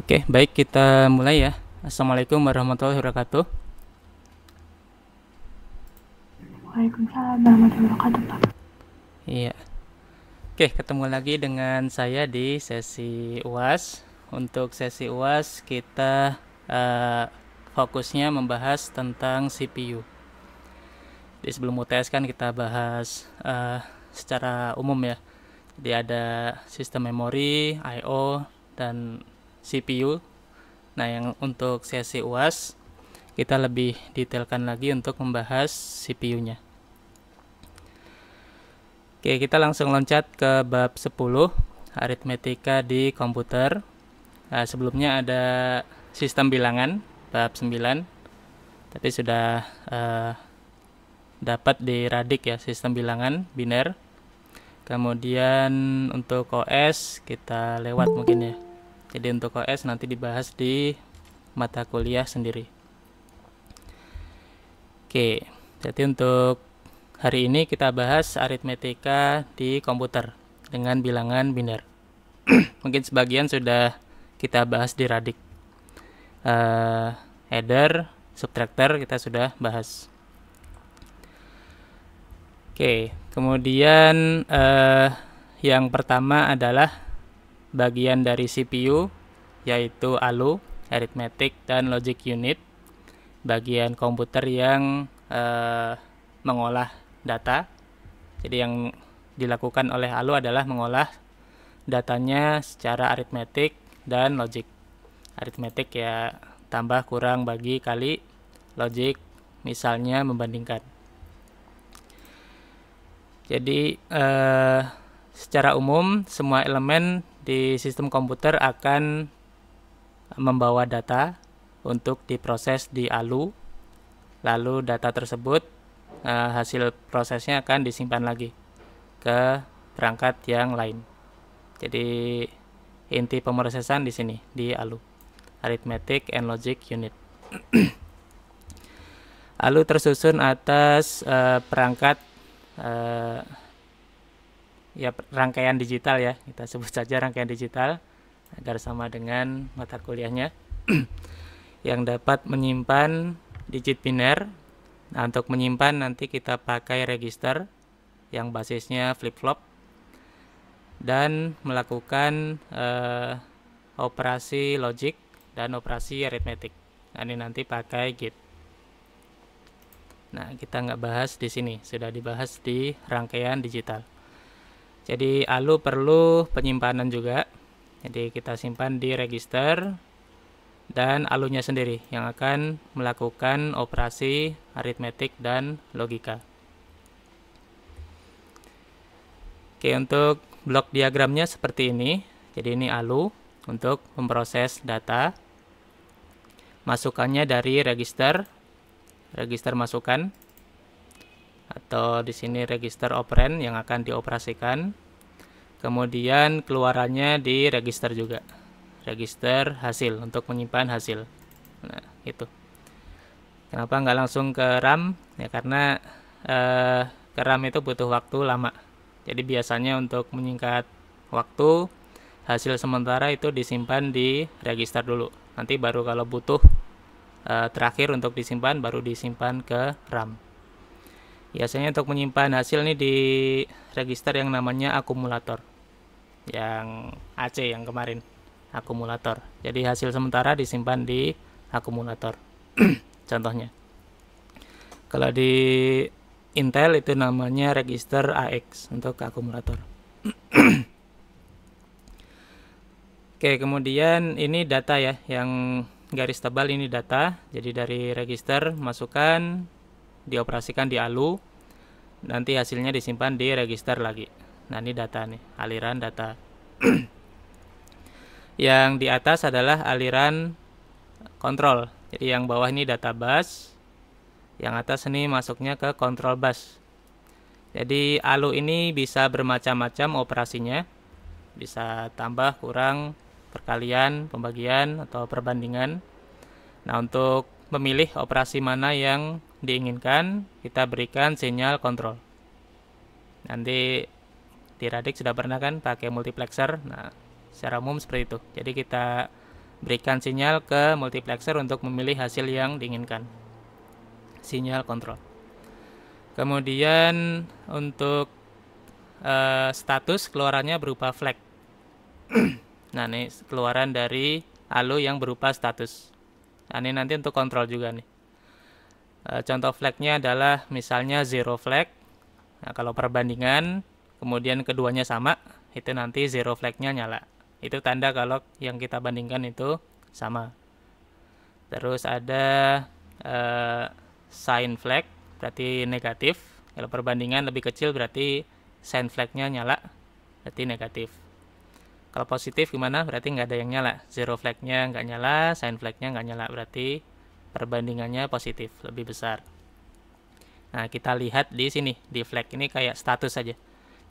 Oke, okay, baik kita mulai ya. Assalamualaikum warahmatullahi wabarakatuh. Waalaikumsalam warahmatullahi wabarakatuh. Pak. Iya. Oke, okay, ketemu lagi dengan saya di sesi UAS. Untuk sesi UAS kita uh, fokusnya membahas tentang CPU. Jadi sebelum UTS kan kita bahas uh, secara umum ya. Jadi ada sistem memori, I/O, dan CPU. Nah, yang untuk sesi UAS kita lebih detailkan lagi untuk membahas CPU-nya. Oke, kita langsung loncat ke bab 10, aritmetika di komputer. Nah, sebelumnya ada sistem bilangan, bab 9. Tapi sudah eh, dapat di radik ya, sistem bilangan biner. Kemudian untuk OS kita lewat mungkin ya. Jadi untuk OS nanti dibahas di mata kuliah sendiri. Oke, jadi untuk hari ini kita bahas aritmetika di komputer dengan bilangan biner. Mungkin sebagian sudah kita bahas di radik. Uh, header, subtractor kita sudah bahas. Oke, kemudian uh, yang pertama adalah bagian dari CPU yaitu ALU, Arithmetic dan Logic Unit, bagian komputer yang eh, mengolah data. Jadi yang dilakukan oleh ALU adalah mengolah datanya secara aritmetik dan logic. Aritmetik ya tambah kurang bagi kali logic misalnya membandingkan. Jadi eh, secara umum semua elemen di sistem komputer akan membawa data untuk diproses di ALU. Lalu data tersebut eh, hasil prosesnya akan disimpan lagi ke perangkat yang lain. Jadi inti pemrosesan di sini di ALU. Arithmetic and Logic Unit. ALU tersusun atas uh, perangkat uh, ya rangkaian digital ya kita sebut saja rangkaian digital agar sama dengan mata kuliahnya yang dapat menyimpan digit biner nah untuk menyimpan nanti kita pakai register yang basisnya flip-flop dan melakukan eh, operasi logik dan operasi aritmetik nah, ini nanti pakai git Nah, kita nggak bahas di sini, sudah dibahas di rangkaian digital. Jadi ALU perlu penyimpanan juga. Jadi kita simpan di register dan alunya sendiri yang akan melakukan operasi aritmetik dan logika. Oke, untuk blok diagramnya seperti ini. Jadi ini ALU untuk memproses data. Masukannya dari register, register masukan atau di sini register operand yang akan dioperasikan. Kemudian keluarannya di register juga. Register hasil untuk menyimpan hasil. Nah, itu. Kenapa nggak langsung ke RAM? Ya karena eh, ke RAM itu butuh waktu lama. Jadi biasanya untuk menyingkat waktu hasil sementara itu disimpan di register dulu. Nanti baru kalau butuh eh, terakhir untuk disimpan baru disimpan ke RAM biasanya untuk menyimpan hasil ini di register yang namanya akumulator yang AC yang kemarin akumulator jadi hasil sementara disimpan di akumulator contohnya kalau di Intel itu namanya register AX untuk akumulator Oke, kemudian ini data ya, yang garis tebal ini data. Jadi dari register masukkan dioperasikan di ALU nanti hasilnya disimpan di register lagi nah ini data nih aliran data yang di atas adalah aliran kontrol jadi yang bawah ini data bus yang atas ini masuknya ke kontrol bus jadi ALU ini bisa bermacam-macam operasinya bisa tambah kurang perkalian, pembagian, atau perbandingan. Nah, untuk memilih operasi mana yang diinginkan, kita berikan sinyal kontrol. Nanti di Radik sudah pernah kan pakai multiplexer. Nah, secara umum seperti itu. Jadi kita berikan sinyal ke multiplexer untuk memilih hasil yang diinginkan. Sinyal kontrol. Kemudian untuk uh, status keluarannya berupa flag. nah, ini keluaran dari ALU yang berupa status. Nah, ini nanti untuk kontrol juga nih. Eh, contoh flagnya adalah misalnya zero flag. Nah, kalau perbandingan, kemudian keduanya sama, itu nanti zero flagnya nyala. Itu tanda kalau yang kita bandingkan itu sama. Terus ada uh, eh, sign flag, berarti negatif. Kalau perbandingan lebih kecil berarti sign flagnya nyala, berarti negatif. Kalau positif gimana? Berarti nggak ada yang nyala. Zero flagnya nggak nyala, sign flagnya nggak nyala, berarti perbandingannya positif lebih besar nah kita lihat di sini di flag ini kayak status saja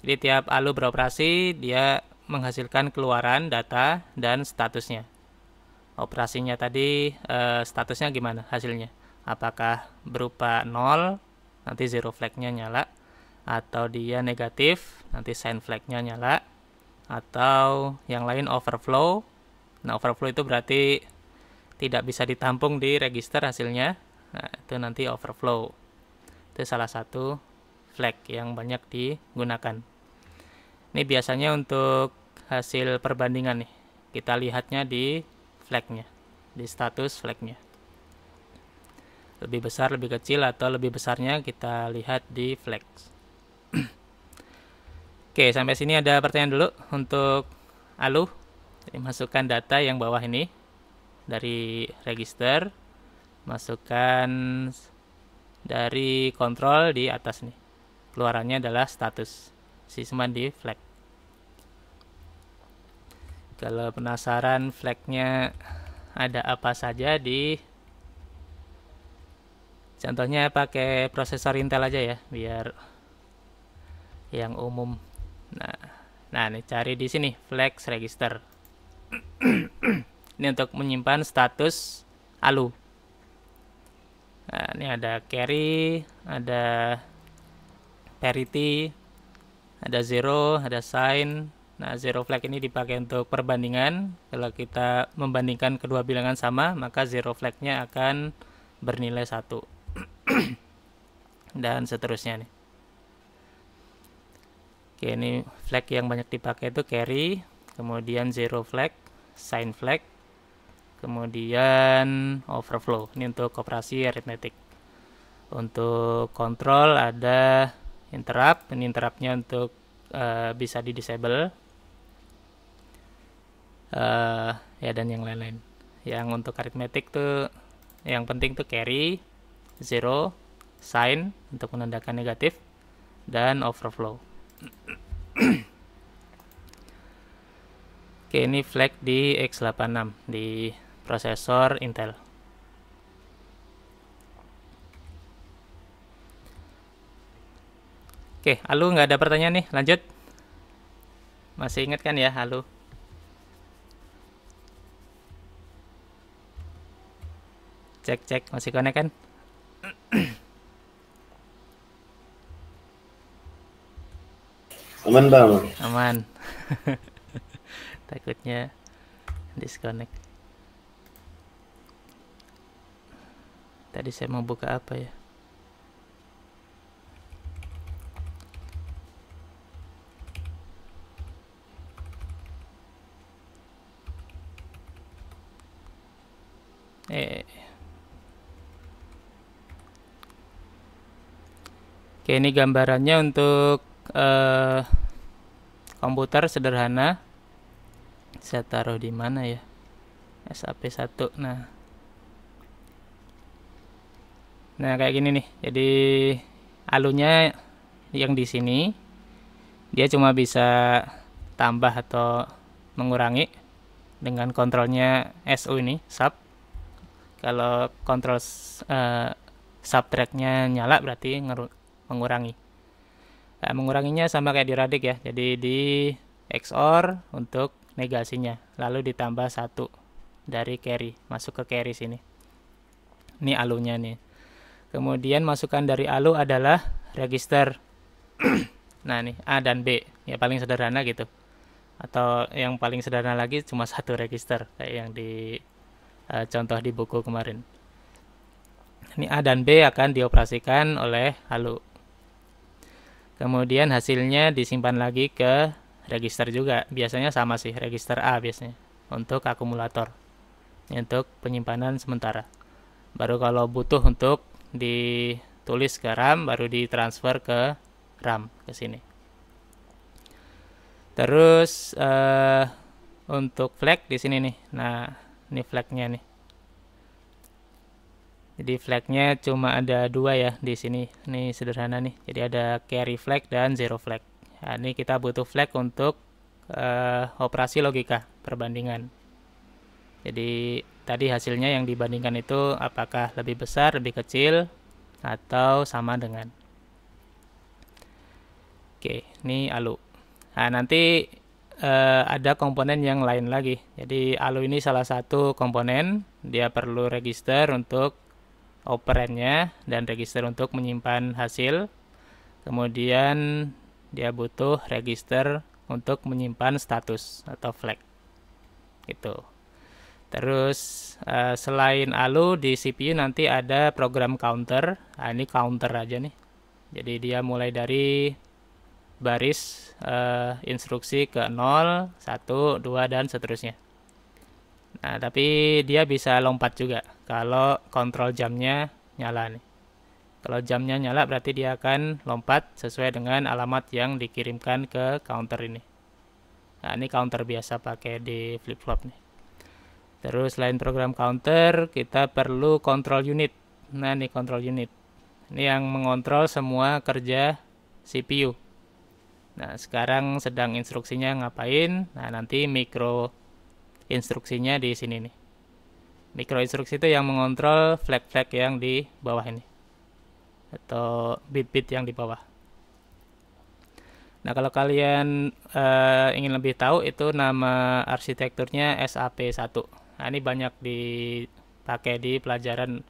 jadi tiap ALU beroperasi dia menghasilkan keluaran data dan statusnya operasinya tadi eh, statusnya gimana hasilnya apakah berupa nol nanti zero flagnya nyala atau dia negatif nanti sign flagnya nyala atau yang lain overflow nah overflow itu berarti tidak bisa ditampung di register hasilnya nah, itu nanti overflow itu salah satu flag yang banyak digunakan ini biasanya untuk hasil perbandingan nih kita lihatnya di flagnya di status flagnya lebih besar lebih kecil atau lebih besarnya kita lihat di flag oke sampai sini ada pertanyaan dulu untuk alu masukkan data yang bawah ini dari register masukkan dari kontrol di atas nih keluarannya adalah status sisman di flag kalau penasaran flagnya ada apa saja di contohnya pakai prosesor Intel aja ya biar yang umum nah nah nih cari di sini flex register Ini untuk menyimpan status ALU. Nah, ini ada carry, ada parity, ada zero, ada sign. Nah, zero flag ini dipakai untuk perbandingan. Kalau kita membandingkan kedua bilangan sama, maka zero flagnya akan bernilai satu. Dan seterusnya nih. Oke, ini flag yang banyak dipakai itu carry, kemudian zero flag, sign flag, kemudian overflow ini untuk operasi aritmetik untuk kontrol ada interrupt ini interruptnya untuk uh, bisa di disable uh, eh, ya dan yang lain-lain yang untuk aritmetik tuh yang penting tuh carry zero sign untuk menandakan negatif dan overflow Oke, ini flag di X86 di prosesor Intel. Oke, Alu nggak ada pertanyaan nih, lanjut. Masih ingat kan ya, halo. Cek, cek, masih connect kan? Aman, Bang. Aman. Takutnya disconnect. tadi saya mau buka apa ya eh Oke ini gambarannya untuk uh, komputer sederhana saya taruh di mana ya SAP 1 nah Nah, kayak gini nih. Jadi alunya yang di sini dia cuma bisa tambah atau mengurangi dengan kontrolnya SU ini, sub. Kalau kontrol uh, eh, subtractnya nyala berarti mengurangi. Nah, menguranginya sama kayak di radik ya. Jadi di XOR untuk negasinya, lalu ditambah satu dari carry, masuk ke carry sini. Ini alunya nih. Kemudian masukan dari ALU adalah register. nah, nih A dan B. Ya paling sederhana gitu. Atau yang paling sederhana lagi cuma satu register kayak yang di uh, contoh di buku kemarin. Ini A dan B akan dioperasikan oleh ALU. Kemudian hasilnya disimpan lagi ke register juga. Biasanya sama sih, register A biasanya untuk akumulator. untuk penyimpanan sementara. Baru kalau butuh untuk ditulis ke RAM baru ditransfer ke RAM ke sini. Terus uh, untuk flag di sini nih. Nah, ini flagnya nih. Jadi flagnya cuma ada dua ya di sini. Ini sederhana nih. Jadi ada carry flag dan zero flag. Nah, ini kita butuh flag untuk uh, operasi logika perbandingan. Jadi tadi hasilnya yang dibandingkan itu apakah lebih besar, lebih kecil, atau sama dengan. Oke, ini ALU. Nah, nanti eh, ada komponen yang lain lagi. Jadi ALU ini salah satu komponen, dia perlu register untuk operannya dan register untuk menyimpan hasil. Kemudian dia butuh register untuk menyimpan status atau flag. Gitu. Terus eh, selain ALU di CPU nanti ada program counter. Nah, ini counter aja nih. Jadi dia mulai dari baris eh, instruksi ke 0, 1, 2 dan seterusnya. Nah, tapi dia bisa lompat juga kalau kontrol jamnya nyala nih. Kalau jamnya nyala berarti dia akan lompat sesuai dengan alamat yang dikirimkan ke counter ini. Nah, ini counter biasa pakai di flip-flop nih. Terus selain program counter, kita perlu control unit. Nah, ini control unit. Ini yang mengontrol semua kerja CPU. Nah, sekarang sedang instruksinya ngapain? Nah, nanti mikro instruksinya di sini nih. Mikro instruksi itu yang mengontrol flag-flag yang di bawah ini. Atau bit-bit yang di bawah. Nah, kalau kalian uh, ingin lebih tahu itu nama arsitekturnya SAP1. Nah, ini banyak dipakai di pelajaran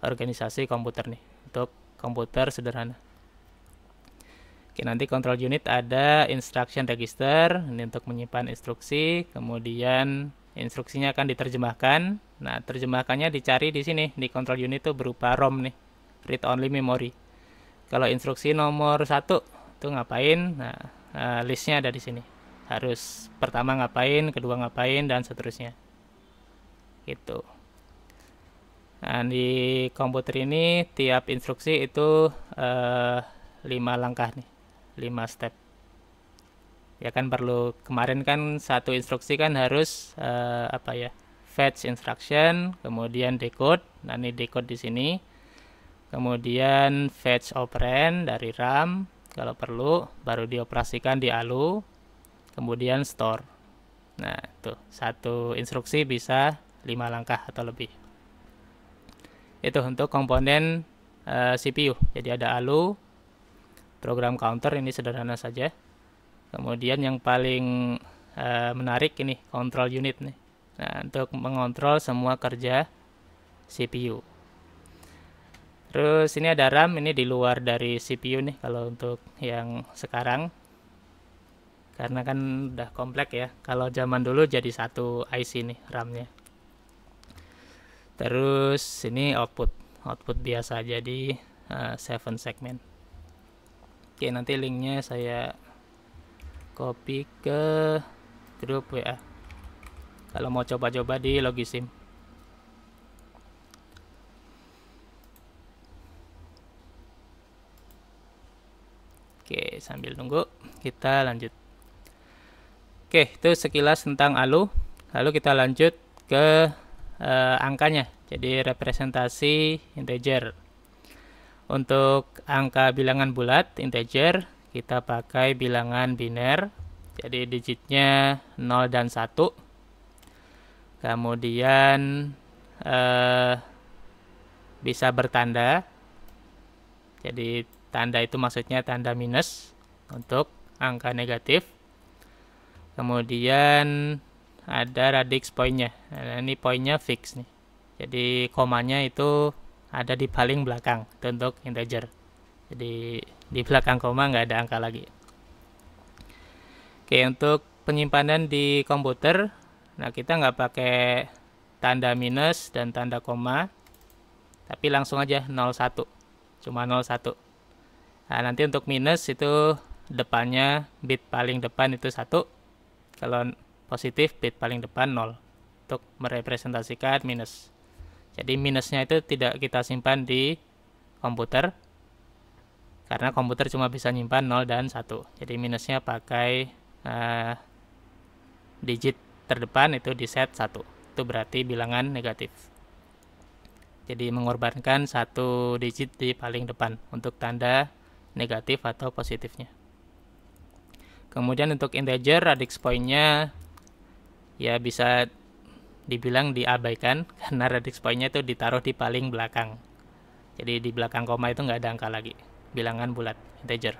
organisasi komputer nih untuk komputer sederhana. Oke, nanti kontrol unit ada instruction register ini untuk menyimpan instruksi, kemudian instruksinya akan diterjemahkan. Nah, terjemahkannya dicari di sini di kontrol unit itu berupa ROM nih, read only memory. Kalau instruksi nomor satu itu ngapain? Nah, eh, listnya ada di sini. Harus pertama ngapain, kedua ngapain, dan seterusnya gitu nah di komputer ini tiap instruksi itu eh, 5 langkah nih 5 step ya kan perlu kemarin kan satu instruksi kan harus eh, apa ya fetch instruction kemudian decode nah ini decode di sini kemudian fetch operand dari RAM kalau perlu baru dioperasikan di ALU kemudian store nah tuh satu instruksi bisa 5 langkah atau lebih. Itu untuk komponen e, eh, CPU. Jadi ada ALU, program counter ini sederhana saja. Kemudian yang paling e, menarik ini control unit nih. Nah, untuk mengontrol semua kerja CPU. Terus ini ada RAM, ini di luar dari CPU nih kalau untuk yang sekarang. Karena kan udah komplek ya. Kalau zaman dulu jadi satu IC nih RAM-nya terus ini output output biasa jadi uh, eh, seven segment. oke nanti linknya saya copy ke grup WA kalau mau coba-coba di logisim Oke, sambil nunggu kita lanjut. Oke, itu sekilas tentang ALU. Lalu kita lanjut ke uh, angkanya. Jadi representasi integer. Untuk angka bilangan bulat integer kita pakai bilangan biner. Jadi digitnya 0 dan 1. Kemudian uh, bisa bertanda. Jadi tanda itu maksudnya tanda minus untuk angka negatif. Kemudian ada radix poinnya nah, ini poinnya fix nih jadi komanya itu ada di paling belakang untuk integer jadi di belakang koma nggak ada angka lagi oke untuk penyimpanan di komputer nah kita nggak pakai tanda minus dan tanda koma tapi langsung aja 01 cuma 01 nah nanti untuk minus itu depannya bit paling depan itu satu kalau positif bit paling depan 0 untuk merepresentasikan minus jadi minusnya itu tidak kita simpan di komputer karena komputer cuma bisa nyimpan 0 dan 1 jadi minusnya pakai uh, digit terdepan itu di set 1 itu berarti bilangan negatif jadi mengorbankan satu digit di paling depan untuk tanda negatif atau positifnya kemudian untuk integer radix pointnya ya bisa dibilang diabaikan karena radix pointnya itu ditaruh di paling belakang. Jadi di belakang koma itu nggak ada angka lagi. Bilangan bulat, integer.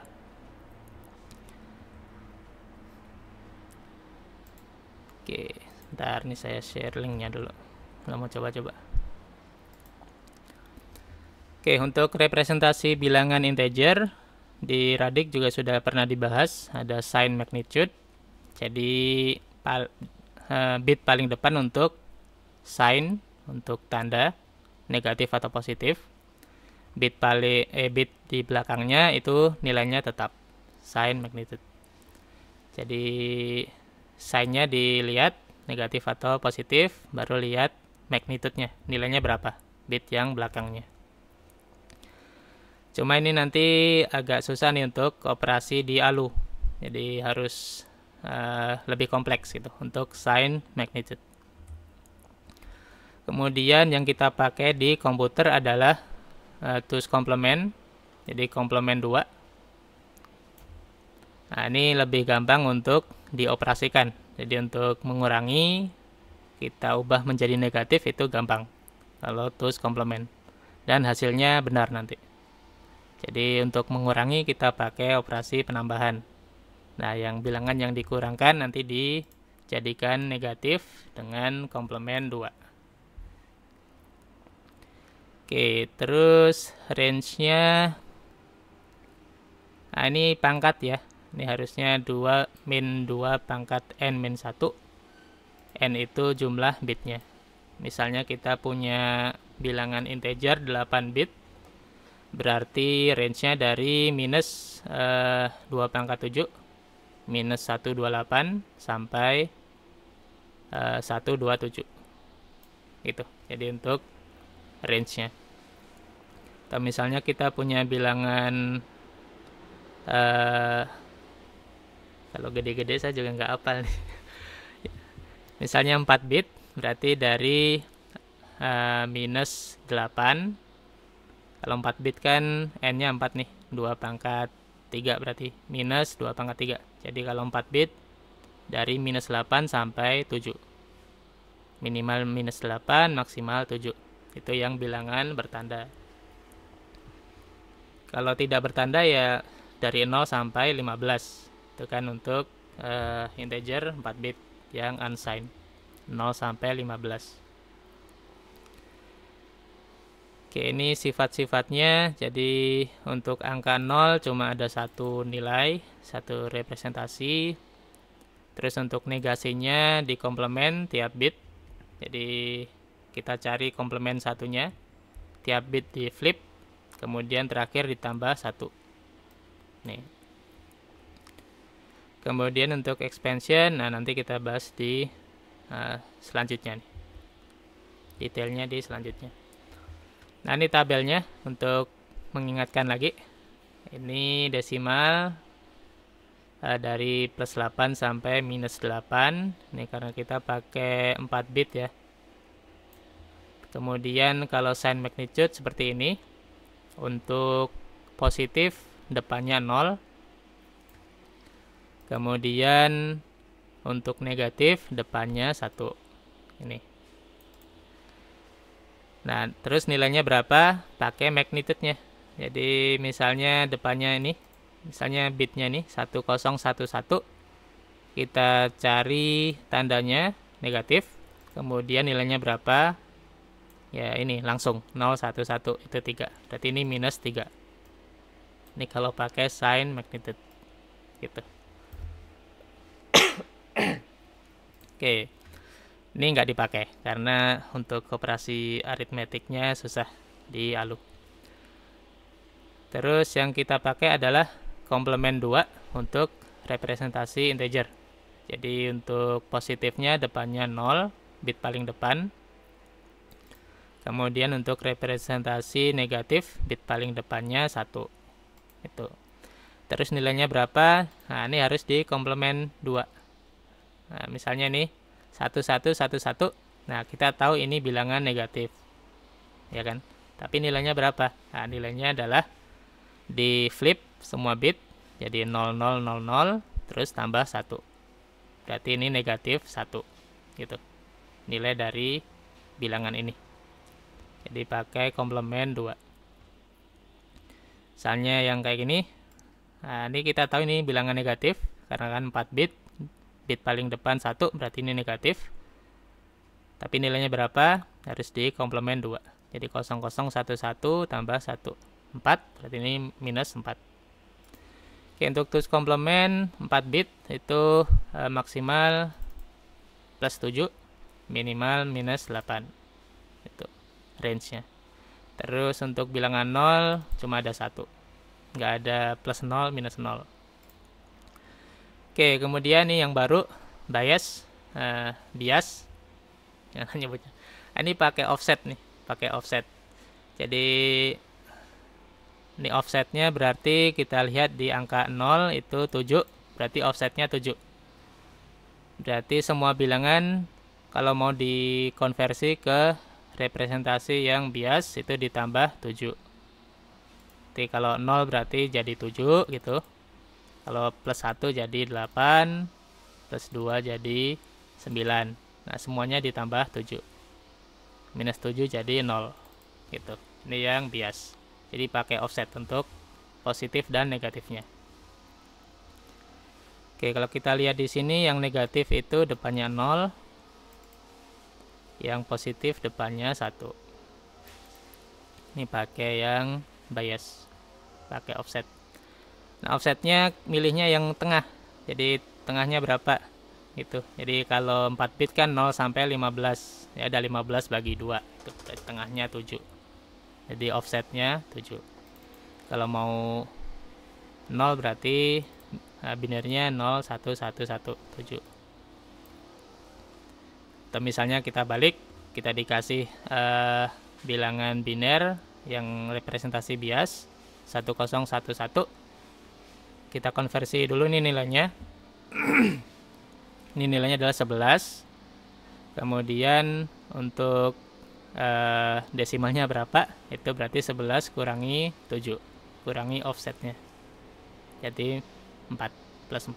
Oke, ntar nih saya share linknya dulu. nggak mau coba-coba. Oke, untuk representasi bilangan integer di Radik juga sudah pernah dibahas. Ada sign magnitude. Jadi Eh, bit paling depan untuk sign untuk tanda negatif atau positif. Bit paling eh, bit di belakangnya itu nilainya tetap sign magnitude. Jadi signnya dilihat negatif atau positif, baru lihat magnitude-nya, nilainya berapa, bit yang belakangnya. Cuma ini nanti agak susah nih untuk operasi di ALU. Jadi harus Eh, lebih kompleks gitu untuk sign magnitude. Kemudian yang kita pakai di komputer adalah uh, tools complement, jadi complement 2. Nah, ini lebih gampang untuk dioperasikan. Jadi untuk mengurangi kita ubah menjadi negatif itu gampang kalau tools complement dan hasilnya benar nanti. Jadi untuk mengurangi kita pakai operasi penambahan. Nah, yang bilangan yang dikurangkan nanti dijadikan negatif dengan komplement 2. Oke, terus range-nya nah ini pangkat ya. Ini harusnya 2 min 2 pangkat n min 1. n itu jumlah bitnya. Misalnya kita punya bilangan integer 8 bit, berarti range-nya dari minus eh, 2 pangkat 7 minus 128 sampai eh, uh, 127 gitu jadi untuk range nya atau misalnya kita punya bilangan uh, kalau gede-gede saya juga nggak apal nih misalnya 4 bit berarti dari uh, minus 8 kalau 4 bit kan n nya 4 nih 2 pangkat 3 berarti minus 2 pangkat 3 jadi kalau 4 bit dari minus 8 sampai 7. Minimal minus 8, maksimal 7. Itu yang bilangan bertanda. Kalau tidak bertanda ya dari 0 sampai 15. Itu kan untuk uh, integer 4 bit yang unsigned. 0 sampai 15. Oke, ini sifat-sifatnya. Jadi untuk angka 0 cuma ada satu nilai, satu representasi. Terus untuk negasinya di komplement tiap bit. Jadi kita cari komplement satunya. Tiap bit di flip, kemudian terakhir ditambah satu. Nih. Kemudian untuk expansion, nah nanti kita bahas di uh, selanjutnya nih. Detailnya di selanjutnya. Nah, ini tabelnya untuk mengingatkan lagi. Ini desimal uh, dari plus 8 sampai minus 8. Ini karena kita pakai 4 bit ya. Kemudian kalau sign magnitude seperti ini. Untuk positif depannya 0. Kemudian untuk negatif depannya 1. Ini. Nah, terus nilainya berapa? Pakai magnitude-nya. Jadi misalnya depannya ini, misalnya bitnya nih 1011 kita cari tandanya negatif, kemudian nilainya berapa? Ya ini langsung 011 itu 3. Berarti ini minus 3. Ini kalau pakai sign magnitude. Gitu. Oke. Okay ini nggak dipakai karena untuk operasi aritmetiknya susah di ALU terus yang kita pakai adalah komplement 2 untuk representasi integer jadi untuk positifnya depannya 0 bit paling depan kemudian untuk representasi negatif bit paling depannya 1 itu terus nilainya berapa nah ini harus di komplement 2 nah, misalnya nih satu satu satu satu, Nah, kita tahu ini bilangan negatif. Ya kan? Tapi nilainya berapa? Nah, nilainya adalah di flip semua bit jadi 0000 terus tambah satu, Berarti ini negatif satu, gitu. Nilai dari bilangan ini. Jadi pakai komplement 2 misalnya yang kayak gini nah, ini kita tahu ini bilangan negatif karena kan 4 bit bit paling depan 1 berarti ini negatif. Tapi nilainya berapa? Harus di komplement 2. Jadi 0011 tambah 1. 4 berarti ini minus 4. Oke, untuk tools komplement 4 bit itu e, maksimal plus 7, minimal minus 8. Itu range-nya. Terus untuk bilangan 0 cuma ada 1. Nggak ada plus 0, minus 0. Oke, kemudian nih yang baru bias uh, bias yang nyebutnya. Ah, ini pakai offset nih, pakai offset. Jadi ini offsetnya berarti kita lihat di angka 0 itu 7, berarti offsetnya 7. Berarti semua bilangan kalau mau dikonversi ke representasi yang bias itu ditambah 7. Jadi kalau 0 berarti jadi 7 gitu. Kalau plus 1 jadi 8, plus 2 jadi 9. Nah, semuanya ditambah 7. Minus 7 jadi 0. Gitu. Ini yang bias. Jadi pakai offset untuk positif dan negatifnya. Oke, kalau kita lihat di sini yang negatif itu depannya 0, yang positif depannya 1. Ini pakai yang bias, pakai offset. Nah, offsetnya milihnya yang tengah. Jadi tengahnya berapa gitu. Jadi kalau 4 bit kan 0 sampai 15. Ya ada 15 bagi 2 itu tengahnya 7. Jadi offsetnya 7. Kalau mau 0 berarti binernya 0 1 1 1 7. Atau misalnya kita balik, kita dikasih uh, bilangan biner yang representasi bias 1011 kita konversi dulu ini nilainya ini nilainya adalah 11 kemudian untuk uh, desimalnya berapa itu berarti 11 kurangi 7 kurangi offsetnya jadi 4 plus 4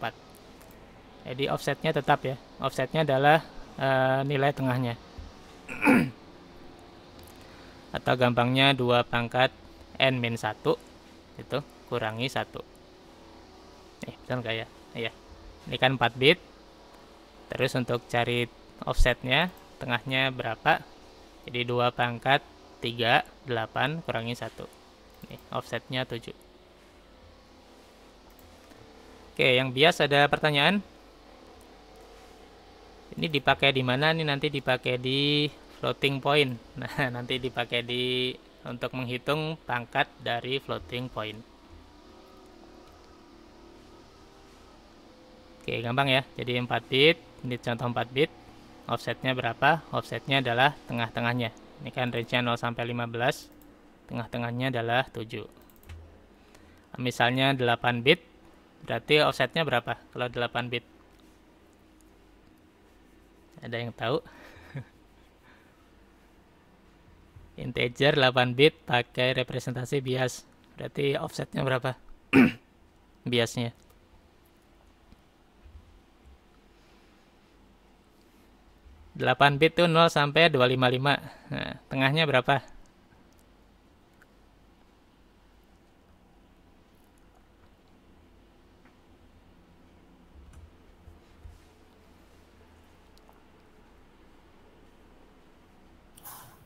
jadi offsetnya tetap ya offsetnya adalah uh, nilai tengahnya atau gampangnya 2 pangkat n 1 itu kurangi 1 nih betul nggak ya iya ini kan 4 bit terus untuk cari offsetnya tengahnya berapa jadi 2 pangkat 3 8 kurangi 1 nih offsetnya 7 oke yang bias ada pertanyaan ini dipakai di mana nih nanti dipakai di floating point nah nanti dipakai di untuk menghitung pangkat dari floating point Oke, gampang ya. Jadi 4 bit, ini contoh 4 bit. Offsetnya berapa? Offsetnya adalah tengah-tengahnya. Ini kan range-nya 0 sampai 15. Tengah-tengahnya adalah 7. Nah, misalnya 8 bit, berarti offsetnya berapa kalau 8 bit? Ada yang tahu? Integer 8 bit pakai representasi bias. Berarti offsetnya berapa? biasnya 8 bit tuh 0 sampai 255. Nah, tengahnya berapa?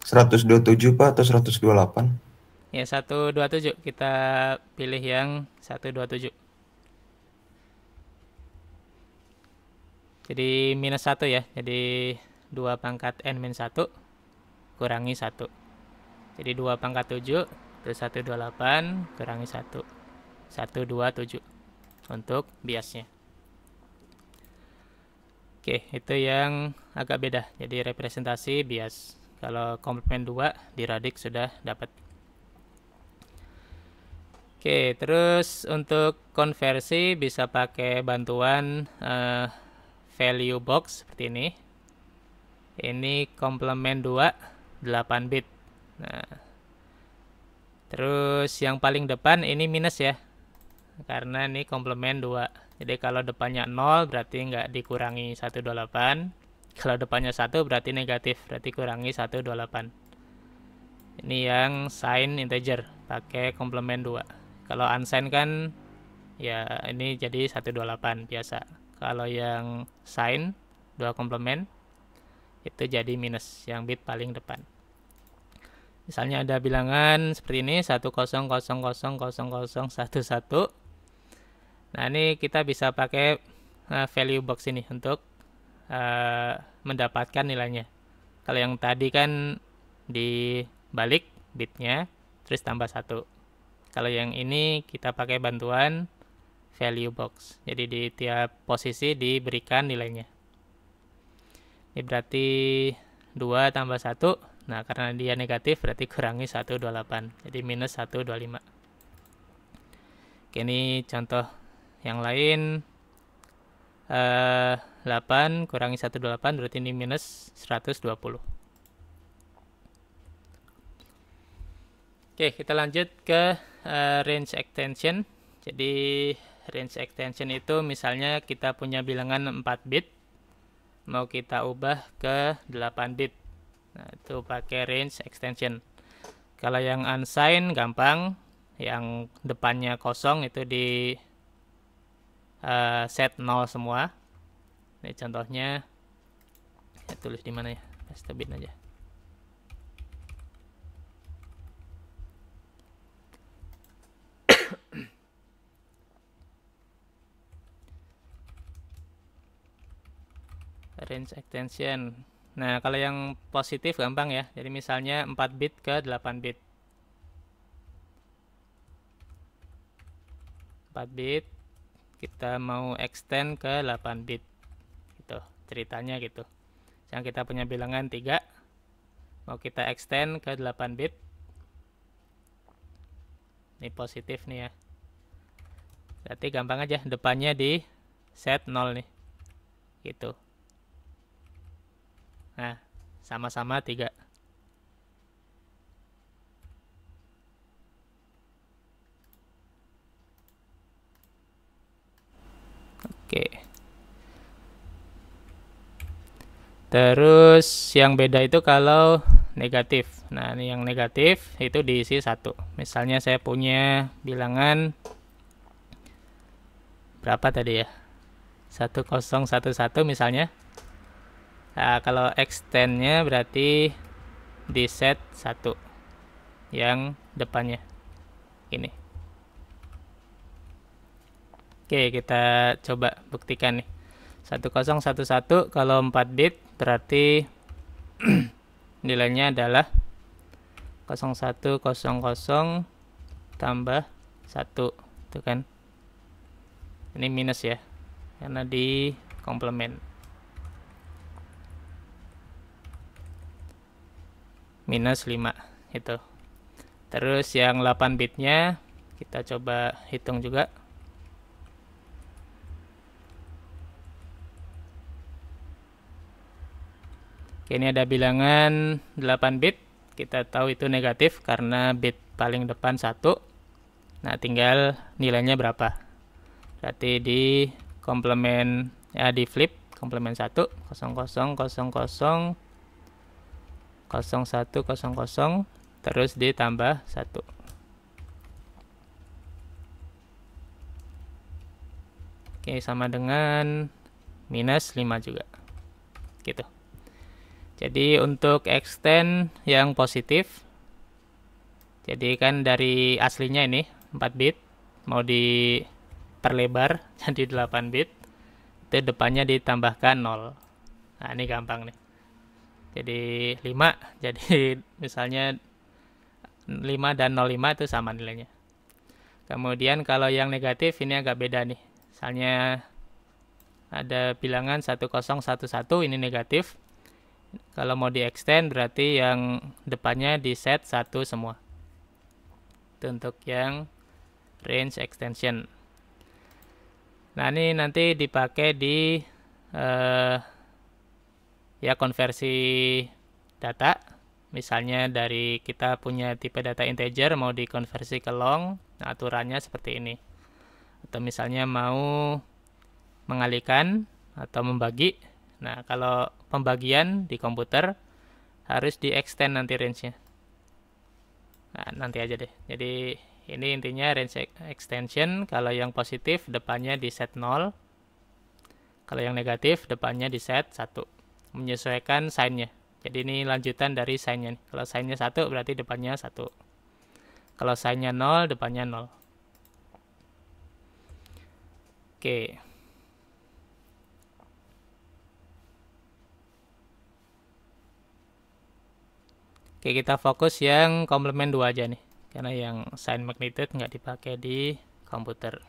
Seratus dua tujuh pak atau seratus dua delapan? Ya satu dua tujuh kita pilih yang satu dua tujuh. Jadi minus satu ya. Jadi 2 pangkat N-1 min kurangi 1. Jadi 2 pangkat 7, itu 128 kurangi 1. 127 untuk biasnya. Oke, itu yang agak beda. Jadi representasi bias. Kalau komplement 2 di radik sudah dapat. Oke, terus untuk konversi bisa pakai bantuan uh, value box seperti ini ini komplement 2 8 bit nah terus yang paling depan ini minus ya karena ini komplement 2 jadi kalau depannya 0 berarti nggak dikurangi 128 kalau depannya 1 berarti negatif berarti kurangi 128 ini yang sign integer pakai komplement 2 kalau unsigned kan ya ini jadi 128 biasa kalau yang sign 2 komplement itu jadi minus yang bit paling depan misalnya ada bilangan seperti ini 1000000011 nah ini kita bisa pakai eh, value box ini untuk uh, mendapatkan nilainya kalau yang tadi kan dibalik bitnya terus tambah satu kalau yang ini kita pakai bantuan value box. Jadi di tiap posisi diberikan nilainya. Ini berarti 2 tambah 1. Nah, karena dia negatif berarti kurangi 128. Jadi minus 125. Oke, ini contoh yang lain. uh, eh, 8 kurangi 128 berarti ini minus 120. Oke, kita lanjut ke uh, range extension. Jadi range extension itu misalnya kita punya bilangan 4 bit mau kita ubah ke 8 bit nah, itu pakai range extension kalau yang unsigned gampang yang depannya kosong itu di uh, set 0 semua ini contohnya saya tulis di mana ya paste bin aja range extension nah kalau yang positif gampang ya jadi misalnya 4 bit ke 8 bit 4 bit kita mau extend ke 8 bit gitu ceritanya gitu yang kita punya bilangan 3 mau kita extend ke 8 bit ini positif nih ya berarti gampang aja depannya di set 0 nih gitu Nah, sama-sama tiga. Oke. Terus yang beda itu kalau negatif. Nah, ini yang negatif itu diisi satu. Misalnya saya punya bilangan berapa tadi ya? 1011 misalnya. Nah, kalau extend-nya berarti di set 1 yang depannya ini oke kita coba buktikan nih 1011 kalau 4 bit berarti nilainya adalah 0100 tambah 1 itu kan ini minus ya karena di komplement minus 5 itu terus yang 8 bitnya kita coba hitung juga Oke, ini ada bilangan 8 bit kita tahu itu negatif karena bit paling depan satu. Nah, tinggal nilainya berapa. Berarti di komplement ya di flip komplement 1 0000 0000 0100 terus ditambah 1. Oke, sama dengan minus 5 juga. Gitu. Jadi untuk extend yang positif, jadi kan dari aslinya ini 4 bit, mau diperlebar jadi 8 bit, itu depannya ditambahkan 0. Nah, ini gampang nih jadi 5 jadi misalnya 5 dan 05 itu sama nilainya kemudian kalau yang negatif ini agak beda nih misalnya ada bilangan 1011 ini negatif kalau mau di extend berarti yang depannya di set 1 semua itu untuk yang range extension nah ini nanti dipakai di eh, ya konversi data misalnya dari kita punya tipe data integer mau dikonversi ke long nah aturannya seperti ini atau misalnya mau mengalihkan atau membagi nah kalau pembagian di komputer harus di extend nanti range-nya nah nanti aja deh jadi ini intinya range extension kalau yang positif depannya di set 0 kalau yang negatif depannya di set 1 menyesuaikan signnya. Jadi ini lanjutan dari signnya. Kalau signnya satu berarti depannya satu. Kalau signnya nol depannya nol. Oke. Oke kita fokus yang komplement dua aja nih, karena yang sign magnitude nggak dipakai di komputer.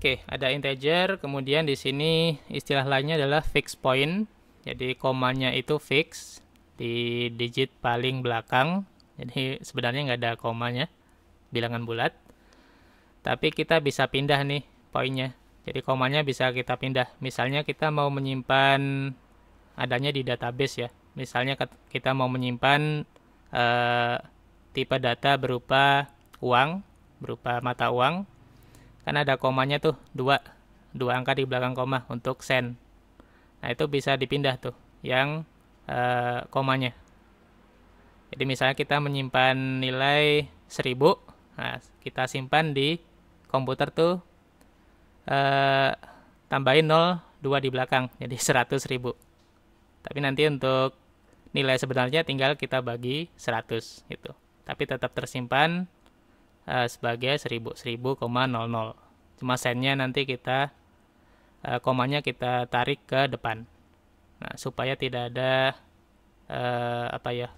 Oke, ada integer, kemudian di sini istilah lainnya adalah fixed point. Jadi komanya itu fix di digit paling belakang. Jadi sebenarnya nggak ada komanya, bilangan bulat. Tapi kita bisa pindah nih poinnya. Jadi komanya bisa kita pindah. Misalnya kita mau menyimpan adanya di database ya. Misalnya kita mau menyimpan eh, tipe data berupa uang, berupa mata uang kan ada komanya tuh dua dua angka di belakang koma untuk sen nah itu bisa dipindah tuh yang e, komanya jadi misalnya kita menyimpan nilai 1000 nah kita simpan di komputer tuh eh, tambahin tambahin dua di belakang jadi ribu. tapi nanti untuk nilai sebenarnya tinggal kita bagi 100 gitu tapi tetap tersimpan uh, sebagai 1000 1000,00 cuma sennya nanti kita uh, komanya kita tarik ke depan nah supaya tidak ada uh, apa ya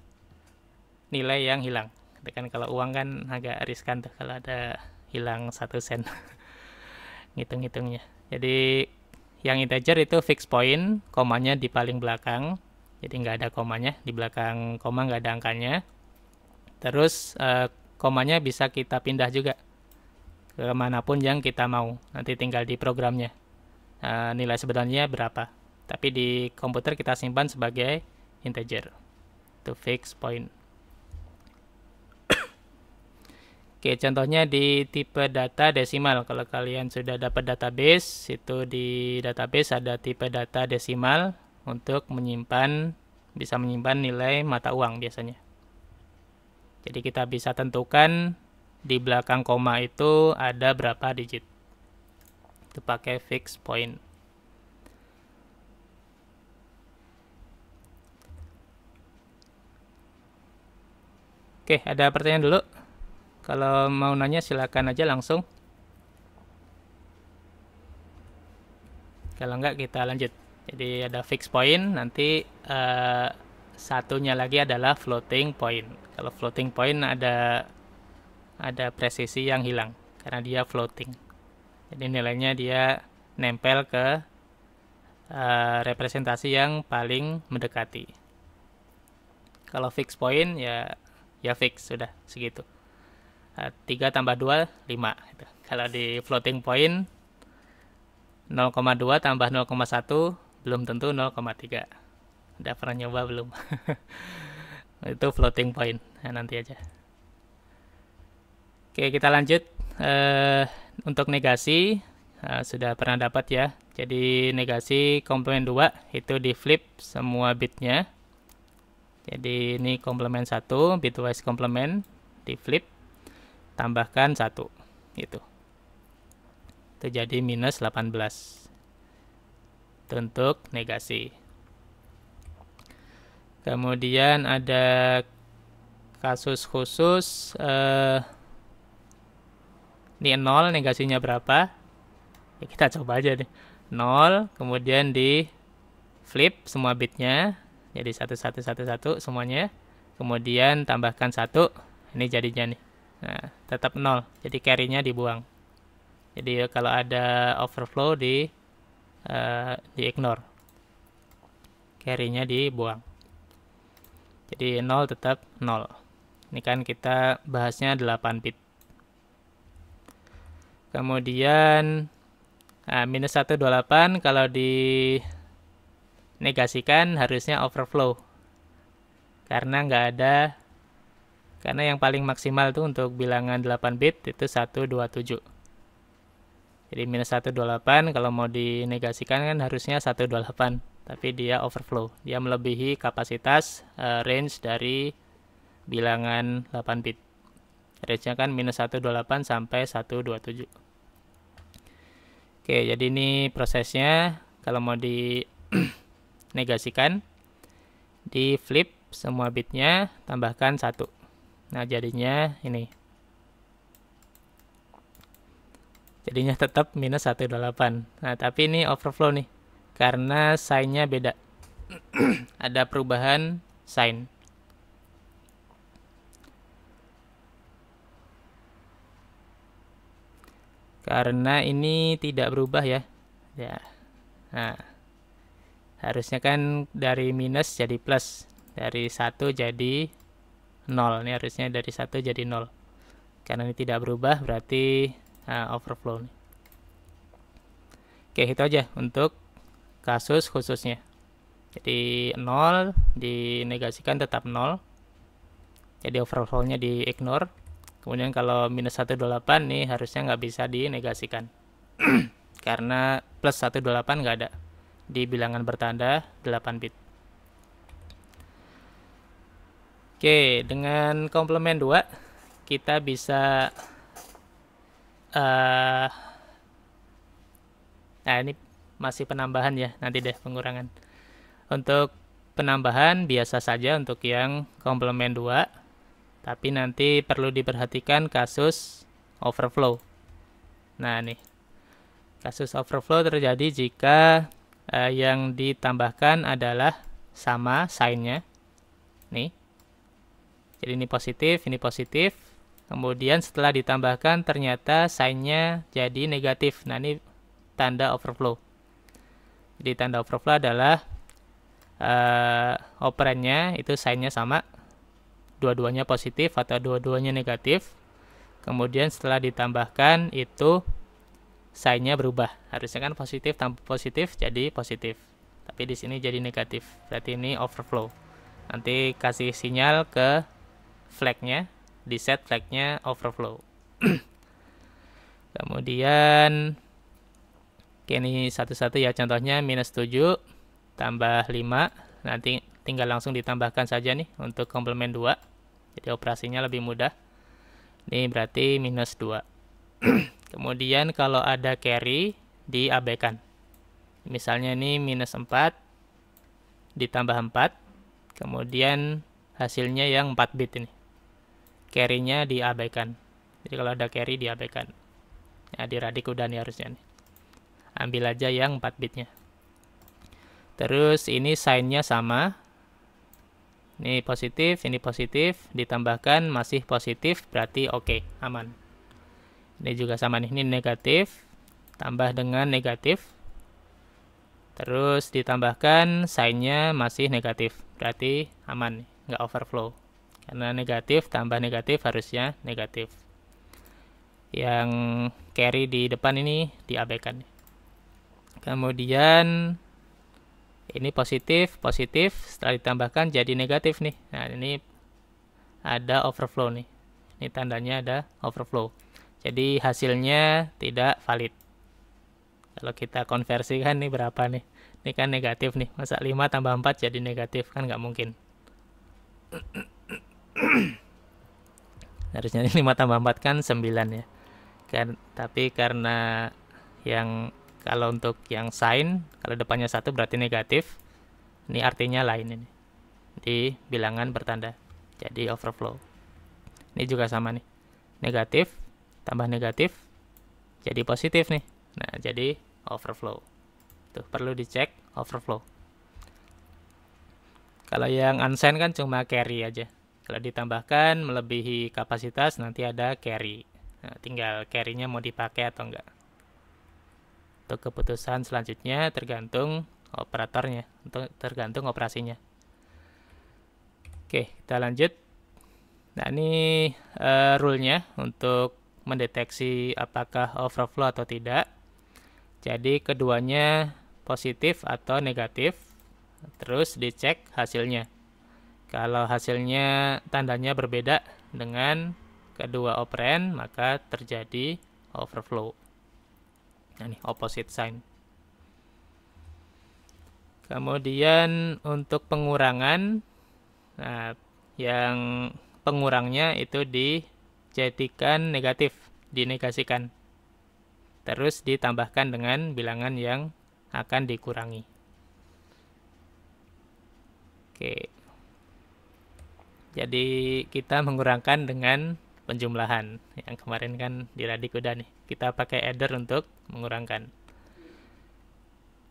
nilai yang hilang kan kalau uang kan agak riskan tuh kalau ada hilang satu sen ngitung-ngitungnya jadi yang integer itu fixed point komanya di paling belakang jadi nggak ada komanya di belakang koma nggak ada angkanya terus uh, komanya bisa kita pindah juga ke manapun yang kita mau. Nanti tinggal di programnya. e, nilai sebenarnya berapa. Tapi di komputer kita simpan sebagai integer. To fix point. Oke, contohnya di tipe data desimal. Kalau kalian sudah dapat database, itu di database ada tipe data desimal untuk menyimpan bisa menyimpan nilai mata uang biasanya. Jadi kita bisa tentukan di belakang koma itu ada berapa digit. Itu pakai fixed point. Oke, ada pertanyaan dulu. Kalau mau nanya silakan aja langsung. Kalau enggak kita lanjut. Jadi ada fixed point, nanti uh, satunya lagi adalah floating point. Kalau floating point ada ada presisi yang hilang karena dia floating. Jadi nilainya dia nempel ke uh, representasi yang paling mendekati. Kalau fixed point ya ya fix sudah segitu. Uh, eh, 3 tambah 2 5 gitu. Kalau di floating point 0,2 tambah 0,1 belum tentu 0,3 udah pernah nyoba belum itu floating point nah, nanti aja oke kita lanjut uh, untuk negasi uh, sudah pernah dapat ya jadi negasi komplement 2 itu di flip semua bitnya jadi ini komplement 1 bitwise komplement di flip tambahkan 1 itu terjadi minus 18 untuk negasi Kemudian ada kasus khusus eh, ini 0 negasinya berapa? Ya, kita coba aja deh. 0 kemudian di flip semua bitnya jadi 1 1 1 1 semuanya. Kemudian tambahkan 1. ini jadinya nih. Nah, tetap 0. Jadi carry-nya dibuang. Jadi ya, kalau ada overflow di eh, di ignore. Carry-nya dibuang. Jadi 0 tetap 0. Ini kan kita bahasnya 8 bit. Kemudian nah, minus 128 kalau di negasikan harusnya overflow. Karena nggak ada karena yang paling maksimal tuh untuk bilangan 8 bit itu 127. Jadi minus 128 kalau mau dinegasikan kan harusnya 128 tapi dia overflow. Dia melebihi kapasitas uh, range dari bilangan 8 bit. Range-nya kan minus 128 sampai 127. Oke, jadi ini prosesnya. Kalau mau di negasikan, di flip semua bitnya, tambahkan satu. Nah, jadinya ini. Jadinya tetap minus 128. Nah, tapi ini overflow nih karena signnya beda. Ada perubahan sign. Karena ini tidak berubah ya. Ya. Nah. Harusnya kan dari minus jadi plus, dari satu jadi nol Ini harusnya dari satu jadi nol Karena ini tidak berubah berarti uh, overflow. Oke, itu aja untuk kasus khususnya. Jadi 0 dinegasikan tetap 0. Jadi overflow-nya di ignore. Kemudian kalau minus 128 nih harusnya nggak bisa dinegasikan. Karena plus 128 nggak ada di bilangan bertanda 8 bit. Oke, dengan komplement 2 kita bisa uh, nah ini masih penambahan ya nanti deh pengurangan. Untuk penambahan biasa saja untuk yang komplement 2 tapi nanti perlu diperhatikan kasus overflow. Nah, nih. Kasus overflow terjadi jika eh, yang ditambahkan adalah sama sign-nya Nih. Jadi ini positif, ini positif. Kemudian setelah ditambahkan ternyata sign-nya jadi negatif. Nah ini tanda overflow. Jadi tanda overflow adalah uh, operannya itu sign-nya sama, dua-duanya positif atau dua-duanya negatif. Kemudian setelah ditambahkan itu sign-nya berubah. Harusnya kan positif tanpa positif jadi positif. Tapi di sini jadi negatif. Berarti ini overflow. Nanti kasih sinyal ke flag-nya, di set flag-nya overflow. Kemudian ini satu-satu ya contohnya minus 7 tambah 5 nanti tinggal langsung ditambahkan saja nih untuk komplement 2 jadi operasinya lebih mudah ini berarti minus 2 kemudian kalau ada carry diabaikan misalnya ini minus 4 ditambah 4 kemudian hasilnya yang 4 bit ini carrynya diabaikan jadi kalau ada carry diabaikan ya radik udah nih harusnya nih ambil aja yang 4 bitnya terus ini signnya sama ini positif ini positif ditambahkan masih positif berarti oke okay, aman ini juga sama nih ini negatif tambah dengan negatif terus ditambahkan signnya masih negatif berarti aman nggak overflow karena negatif tambah negatif harusnya negatif yang carry di depan ini diabaikan Kemudian ini positif, positif, setelah ditambahkan jadi negatif nih. Nah, ini ada overflow nih. Ini tandanya ada overflow. Jadi hasilnya tidak valid. Kalau kita konversikan nih berapa nih? Ini kan negatif nih. Masa 5 tambah 4 jadi negatif? Kan nggak mungkin. Harusnya 5 tambah 4 kan 9 ya. Kan, tapi karena yang kalau untuk yang sign, kalau depannya satu berarti negatif. Ini artinya lain ini. Di bilangan bertanda. Jadi overflow. Ini juga sama nih. Negatif, tambah negatif, jadi positif nih. Nah, jadi overflow. Tuh, perlu dicek overflow. Kalau yang unsigned kan cuma carry aja. Kalau ditambahkan melebihi kapasitas nanti ada carry. Nah, tinggal carry-nya mau dipakai atau enggak untuk keputusan selanjutnya tergantung operatornya, tergantung operasinya. Oke, kita lanjut. Nah, ini uh, rule-nya untuk mendeteksi apakah overflow atau tidak. Jadi keduanya positif atau negatif, terus dicek hasilnya. Kalau hasilnya tandanya berbeda dengan kedua operand, maka terjadi overflow. Nah, nih opposite sign kemudian untuk pengurangan nah, yang pengurangnya itu dijadikan negatif dinegasikan terus ditambahkan dengan bilangan yang akan dikurangi oke jadi kita mengurangkan dengan penjumlahan. Yang kemarin kan di Radik udah nih. Kita pakai adder untuk mengurangkan.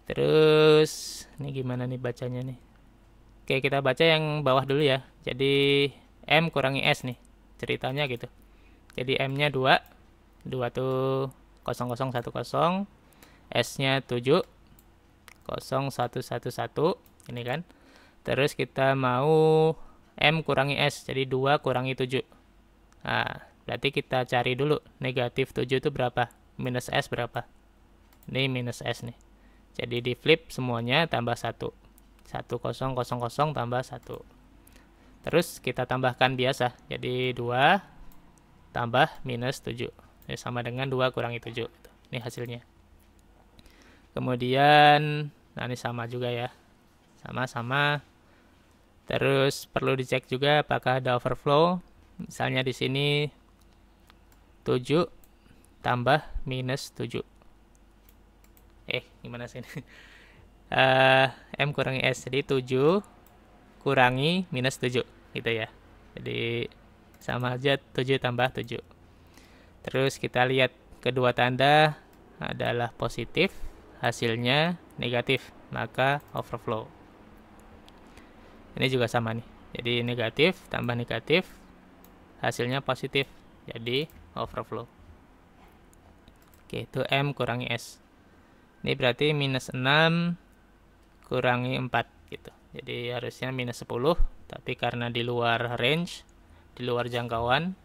Terus ini gimana nih bacanya nih? Oke, kita baca yang bawah dulu ya. Jadi M kurangi S nih. Ceritanya gitu. Jadi M-nya 2. 2 tuh 0010, S-nya 7, 0111 ini kan. Terus kita mau M kurangi S, jadi 2 kurangi 7. Nah, berarti kita cari dulu negatif 7 itu berapa? Minus S berapa? Ini minus S nih. Jadi di flip semuanya tambah 1. 1 0 0 0 tambah 1. Terus kita tambahkan biasa. Jadi 2 tambah minus 7. Ini ya, sama dengan 2 kurangi 7. Ini hasilnya. Kemudian, nah ini sama juga ya. Sama-sama. Terus perlu dicek juga apakah ada overflow. Misalnya di sini 7 tambah minus 7. Eh, gimana sih ini? Uh, M kurangi S, jadi 7 kurangi minus 7, gitu ya. Jadi sama aja 7 tambah 7. Terus kita lihat kedua tanda adalah positif, hasilnya negatif, maka overflow. Ini juga sama nih. Jadi negatif tambah negatif hasilnya positif jadi overflow oke itu M kurangi S ini berarti minus 6 kurangi 4 gitu jadi harusnya minus 10 tapi karena di luar range di luar jangkauan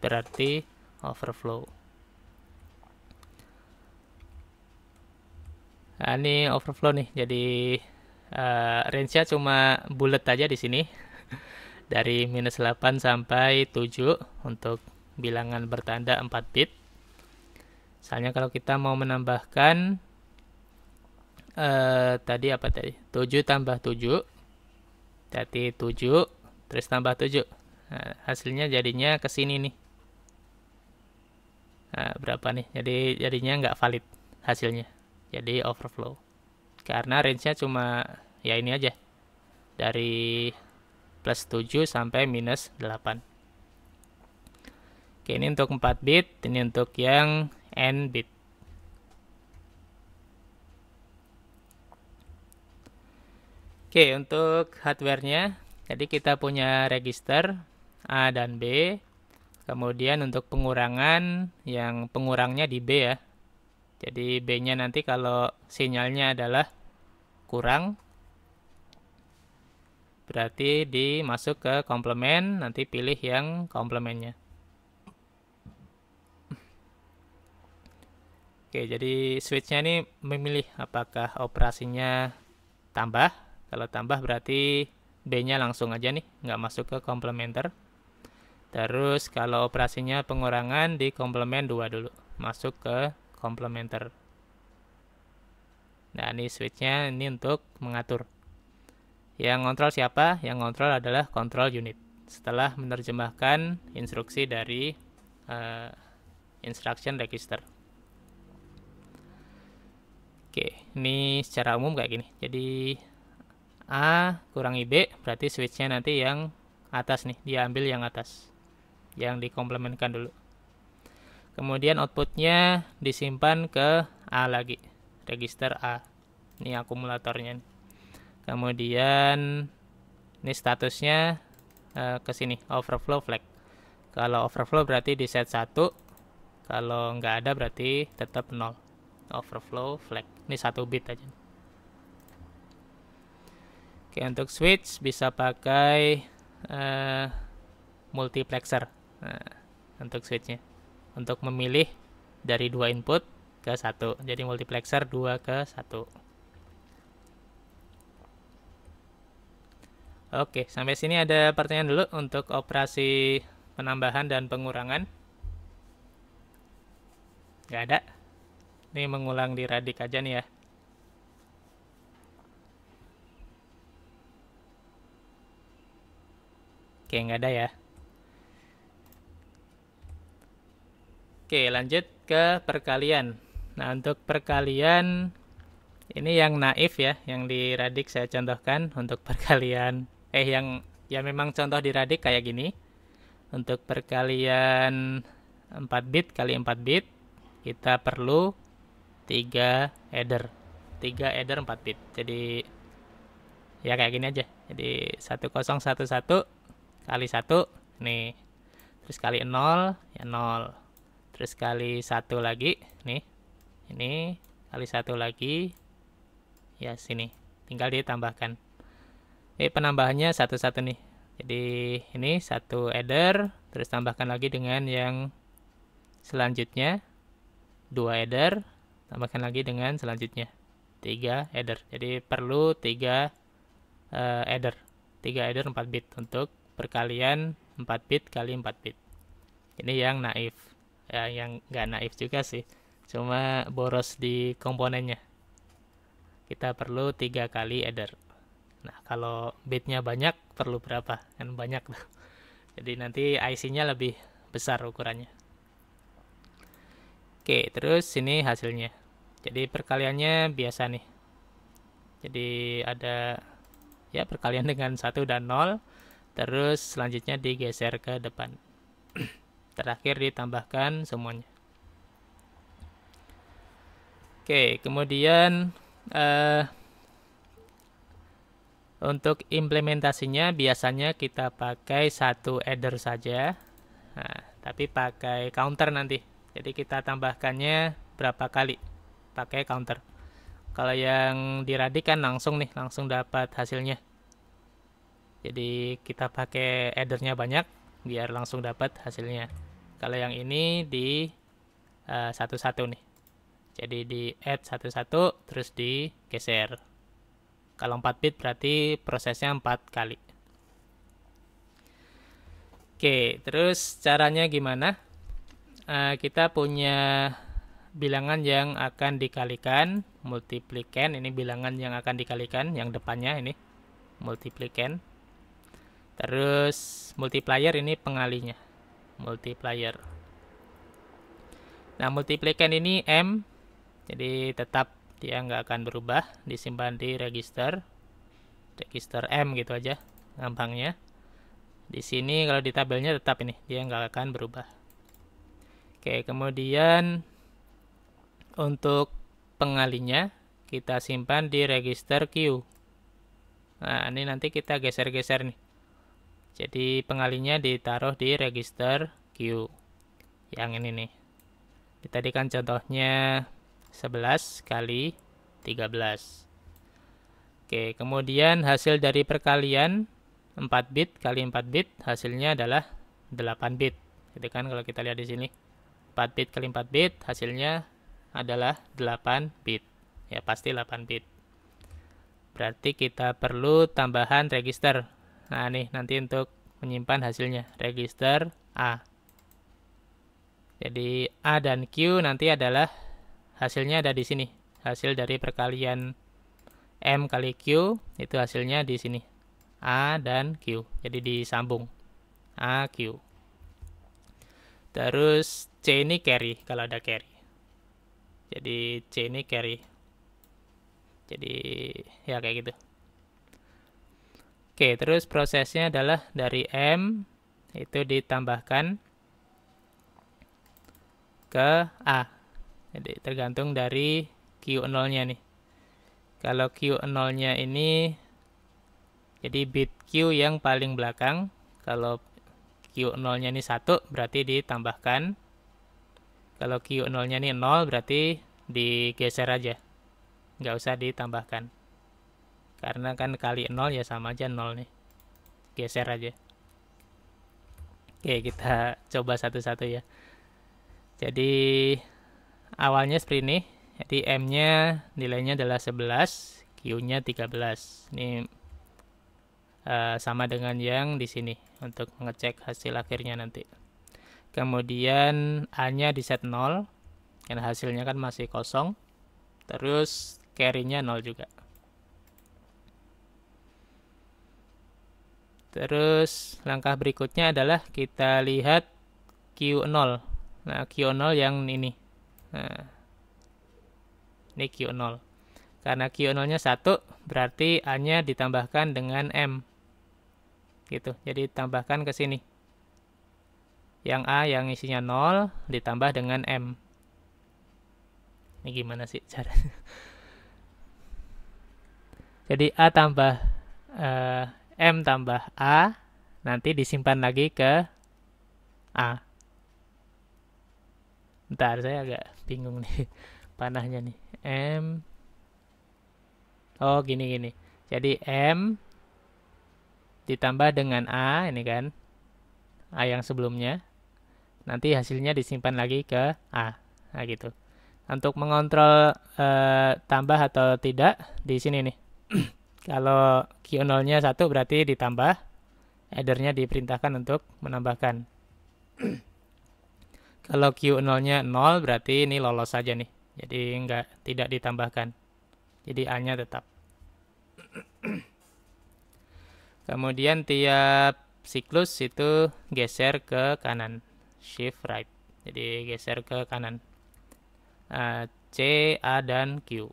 berarti overflow nah, ini overflow nih jadi uh, range-nya cuma bulat aja di sini dari minus 8 sampai 7 untuk bilangan bertanda 4 bit. Misalnya kalau kita mau menambahkan eh, tadi apa tadi? 7 tambah 7. Jadi 7 terus tambah 7. Nah, hasilnya jadinya ke sini nih. Nah, berapa nih? Jadi jadinya nggak valid hasilnya. Jadi overflow. Karena range-nya cuma ya ini aja. Dari plus 7 sampai minus 8. Oke, ini untuk 4 bit, ini untuk yang n bit. Oke, untuk hardware-nya, jadi kita punya register A dan B. Kemudian untuk pengurangan, yang pengurangnya di B ya. Jadi B-nya nanti kalau sinyalnya adalah kurang, Berarti dimasuk ke komplement, nanti pilih yang komplementnya. Oke, jadi switchnya ini memilih apakah operasinya tambah. Kalau tambah berarti B-nya langsung aja nih, nggak masuk ke komplementer. Terus kalau operasinya pengurangan di komplement 2 dulu, masuk ke komplementer. Nah, ini switchnya ini untuk mengatur. Yang kontrol siapa? Yang kontrol adalah kontrol unit. Setelah menerjemahkan instruksi dari uh, instruction register. Oke, ini secara umum kayak gini. Jadi A kurangi B berarti switchnya nanti yang atas nih, dia ambil yang atas. Yang dikomplementkan dulu. Kemudian outputnya disimpan ke A lagi, register A. Ini akumulatornya nih kemudian ini statusnya uh, ke sini overflow flag kalau overflow berarti di set 1 kalau nggak ada berarti tetap 0 overflow flag ini satu bit aja Oke untuk switch bisa pakai uh, multiplexer nah, untuk switchnya untuk memilih dari dua input ke satu jadi multiplexer 2 ke 1 Oke, sampai sini ada pertanyaan dulu untuk operasi penambahan dan pengurangan. Gak ada. Ini mengulang di radik aja nih ya. Oke, nggak ada ya. Oke, lanjut ke perkalian. Nah, untuk perkalian, ini yang naif ya, yang di radik saya contohkan untuk perkalian eh yang ya memang contoh di Radik kayak gini untuk perkalian 4 bit kali 4 bit kita perlu 3 header 3 header 4 bit jadi ya kayak gini aja jadi 1011 kali 1 nih terus kali 0 ya 0 terus kali 1 lagi nih ini kali 1 lagi ya sini tinggal ditambahkan ini penambahannya satu-satu nih. Jadi ini satu header, terus tambahkan lagi dengan yang selanjutnya. Dua header, tambahkan lagi dengan selanjutnya. Tiga header. Jadi perlu tiga uh, eh, header. Tiga header 4 bit untuk perkalian 4 bit kali 4 bit. Ini yang naif. Ya, yang nggak naif juga sih. Cuma boros di komponennya. Kita perlu tiga kali header. Nah, kalau bitnya banyak perlu berapa? Kan banyak tuh. Jadi nanti IC-nya lebih besar ukurannya. Oke, terus ini hasilnya. Jadi perkaliannya biasa nih. Jadi ada ya perkalian dengan 1 dan 0, terus selanjutnya digeser ke depan. Terakhir ditambahkan semuanya. Oke, kemudian eh untuk implementasinya biasanya kita pakai satu adder saja. Nah, tapi pakai counter nanti. Jadi kita tambahkannya berapa kali pakai counter. Kalau yang diradikan langsung nih, langsung dapat hasilnya. Jadi kita pakai addernya banyak biar langsung dapat hasilnya. Kalau yang ini di eh, satu-satu uh, nih. Jadi di add satu-satu terus digeser. Kalau 4 bit berarti prosesnya 4 kali. Oke, terus caranya gimana? Uh, kita punya bilangan yang akan dikalikan, multiplikan, ini bilangan yang akan dikalikan, yang depannya ini, multiplikan. Terus multiplier ini pengalinya, multiplier. Nah, multiplikan ini M, jadi tetap dia nggak akan berubah disimpan di register register M gitu aja gampangnya di sini kalau di tabelnya tetap ini dia nggak akan berubah oke kemudian untuk pengalinya kita simpan di register Q nah ini nanti kita geser-geser nih jadi pengalinya ditaruh di register Q yang ini nih tadi kan contohnya 11 kali 13. Oke, kemudian hasil dari perkalian 4 bit kali 4 bit hasilnya adalah 8 bit. Gitu kan kalau kita lihat di sini. 4 bit kali 4 bit hasilnya adalah 8 bit. Ya, pasti 8 bit. Berarti kita perlu tambahan register. Nah, nih nanti untuk menyimpan hasilnya, register A. Jadi A dan Q nanti adalah hasilnya ada di sini. Hasil dari perkalian M kali Q itu hasilnya di sini. A dan Q. Jadi disambung. A, Q. Terus C ini carry kalau ada carry. Jadi C ini carry. Jadi ya kayak gitu. Oke, terus prosesnya adalah dari M itu ditambahkan ke A. Jadi tergantung dari Q0-nya nih. Kalau Q0-nya ini jadi bit Q yang paling belakang, kalau Q0-nya ini 1 berarti ditambahkan. Kalau Q0-nya ini 0 berarti digeser aja. Nggak usah ditambahkan. Karena kan kali 0 ya sama aja 0 nih. Geser aja. Oke, kita coba satu-satu ya. Jadi awalnya seperti ini. Jadi M-nya nilainya adalah 11, Q-nya 13. Ini uh, sama dengan yang di sini untuk mengecek hasil akhirnya nanti. Kemudian A-nya di set 0, karena hasilnya kan masih kosong. Terus carry-nya 0 juga. Terus langkah berikutnya adalah kita lihat Q0. Nah, Q0 yang ini Nah, ini Q0. Karena Q0-nya 1, berarti A-nya ditambahkan dengan M. Gitu, jadi tambahkan ke sini. Yang A yang isinya 0 ditambah dengan M. Ini gimana sih caranya? Jadi A tambah eh, M tambah A nanti disimpan lagi ke A. Bentar, saya agak bingung nih panahnya nih M oh gini gini jadi M ditambah dengan A ini kan A yang sebelumnya nanti hasilnya disimpan lagi ke A nah gitu untuk mengontrol e, tambah atau tidak di sini nih kalau Q 0 nya 1 berarti ditambah headernya diperintahkan untuk menambahkan Kalau Q0-nya 0 berarti ini lolos saja nih. Jadi nggak tidak ditambahkan. Jadi A-nya tetap. Kemudian tiap siklus itu geser ke kanan. Shift right. Jadi geser ke kanan. C, A, dan Q.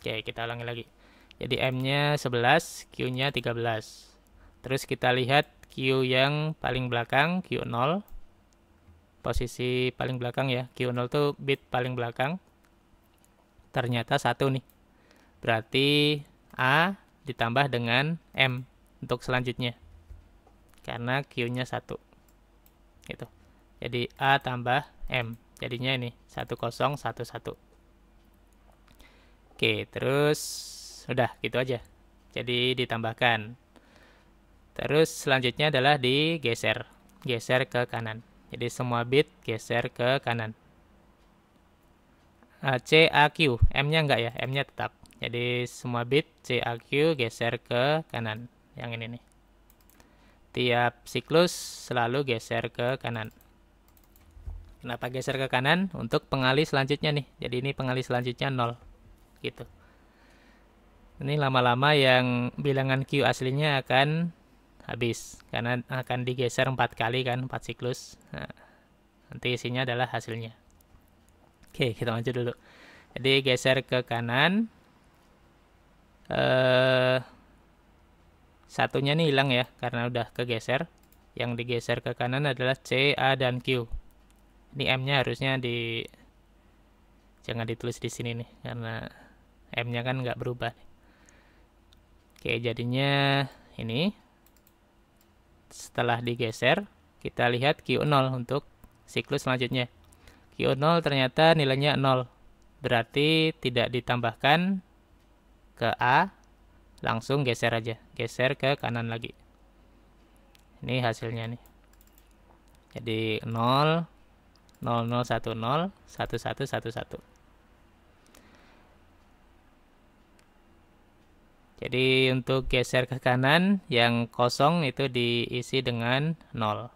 Oke, kita ulangi lagi. Jadi M-nya 11, Q-nya 13. Terus kita lihat Q yang paling belakang, Q0 posisi paling belakang ya Q0 tuh bit paling belakang ternyata satu nih berarti A ditambah dengan M untuk selanjutnya karena Q nya satu gitu jadi A tambah M jadinya ini 1011 oke terus udah gitu aja jadi ditambahkan terus selanjutnya adalah digeser geser ke kanan jadi semua bit geser ke kanan. Nah, C, A, Q. M-nya enggak ya, M-nya tetap. Jadi semua bit C, A, Q geser ke kanan. Yang ini nih. Tiap siklus selalu geser ke kanan. Kenapa geser ke kanan? Untuk pengali selanjutnya nih. Jadi ini pengali selanjutnya 0. Gitu. Ini lama-lama yang bilangan Q aslinya akan habis karena akan digeser empat kali kan empat siklus nah, nanti isinya adalah hasilnya oke kita lanjut dulu jadi geser ke kanan eh satunya nih hilang ya karena udah kegeser yang digeser ke kanan adalah C, A, dan Q ini M-nya harusnya di jangan ditulis di sini nih karena M-nya kan nggak berubah oke jadinya ini setelah digeser, kita lihat Q0 untuk siklus selanjutnya. Q0 ternyata nilainya 0, berarti tidak ditambahkan ke A, langsung geser aja, geser ke kanan lagi. Ini hasilnya nih. Jadi 0, 0010 1111 Jadi untuk geser ke kanan yang kosong itu diisi dengan 0.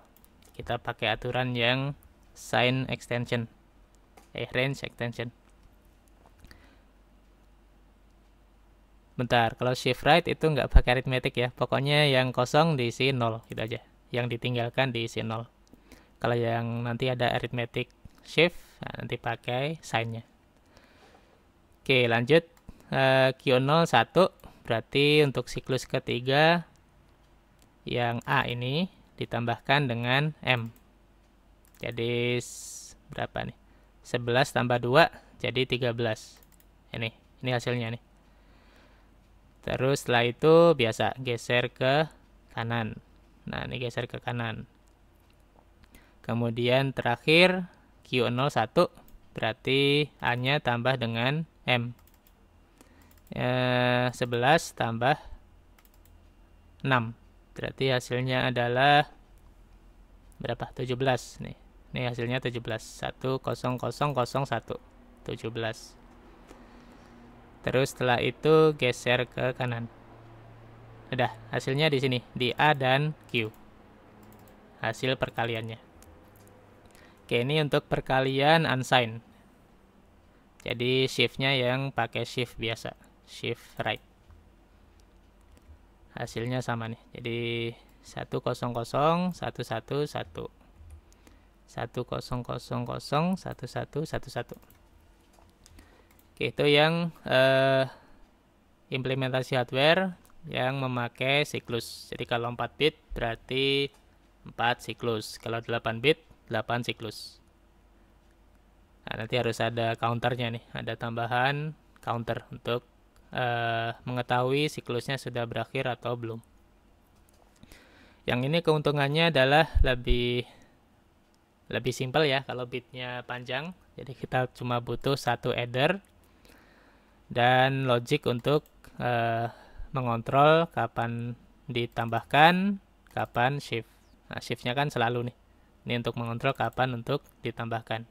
Kita pakai aturan yang sign extension. Eh range extension. Bentar, kalau shift right itu nggak pakai aritmetik ya. Pokoknya yang kosong diisi 0 gitu aja. Yang ditinggalkan diisi 0. Kalau yang nanti ada aritmetik shift, nah, nanti pakai sign-nya. Oke, lanjut. Uh, eh, Q01 Berarti untuk siklus ketiga yang A ini ditambahkan dengan M. Jadi berapa nih? 11 tambah 2 jadi 13. Ini, eh, ini hasilnya nih. Terus setelah itu biasa geser ke kanan. Nah, ini geser ke kanan. Kemudian terakhir Q01 berarti A-nya tambah dengan M. 11 eh, tambah 6 berarti hasilnya adalah berapa 17 nih ini hasilnya 17 1 0 0 0 1 17 terus setelah itu geser ke kanan udah hasilnya di sini di A dan Q hasil perkaliannya oke ini untuk perkalian unsigned jadi shiftnya yang pakai shift biasa shift right hasilnya sama nih jadi 100111 1111 Oke itu yang eh, implementasi hardware yang memakai siklus jadi kalau 4 bit berarti 4 siklus kalau 8 bit 8 siklus nah nanti harus ada counternya nih ada tambahan counter untuk uh, mengetahui siklusnya sudah berakhir atau belum. Yang ini keuntungannya adalah lebih lebih simpel ya kalau bitnya panjang. Jadi kita cuma butuh satu header dan logic untuk uh, mengontrol kapan ditambahkan, kapan shift. Nah, shiftnya kan selalu nih. Ini untuk mengontrol kapan untuk ditambahkan.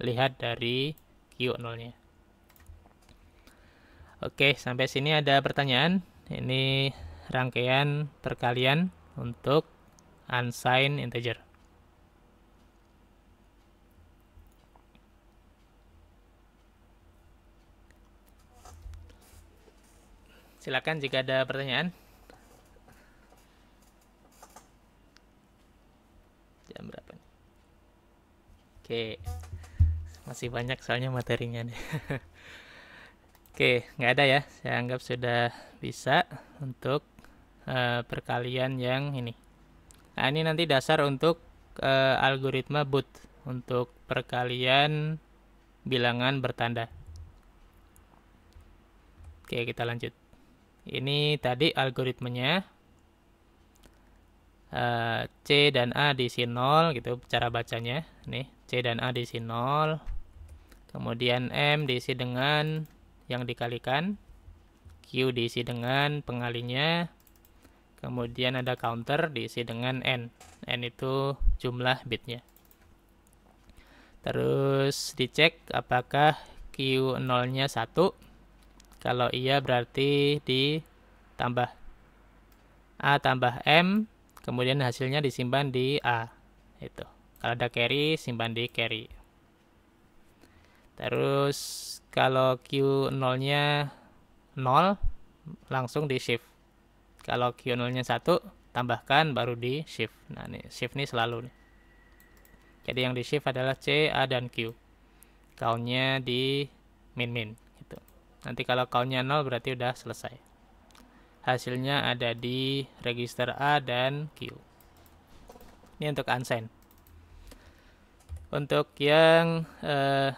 Lihat dari Q 0 nya. Oke, sampai sini ada pertanyaan. Ini rangkaian perkalian untuk unsigned integer. Silakan jika ada pertanyaan. Jam berapa Oke. Masih banyak soalnya materinya nih. Oke, nggak ada ya. Saya anggap sudah bisa untuk uh, perkalian yang ini. Nah, ini nanti dasar untuk uh, algoritma boot untuk perkalian bilangan bertanda. Oke, kita lanjut. Ini tadi algoritmenya. Uh, C dan A diisi 0 gitu cara bacanya. Nih, C dan A diisi 0. Kemudian M diisi dengan yang dikalikan. Q diisi dengan pengalinya. Kemudian ada counter diisi dengan N. N itu jumlah bitnya. Terus dicek apakah Q 0-nya 1. Kalau iya berarti ditambah. A tambah M, kemudian hasilnya disimpan di A. Itu. Kalau ada carry, simpan di carry. Terus kalau Q0 nya 0 langsung di shift. Kalau Q0 nya 1 tambahkan baru di shift. Nah, ini shift ini selalu nih. Jadi yang di shift adalah C, A dan Q. Countnya di min min gitu. Nanti kalau countnya 0 berarti udah selesai. Hasilnya ada di register A dan Q. Ini untuk unsigned. Untuk yang eh,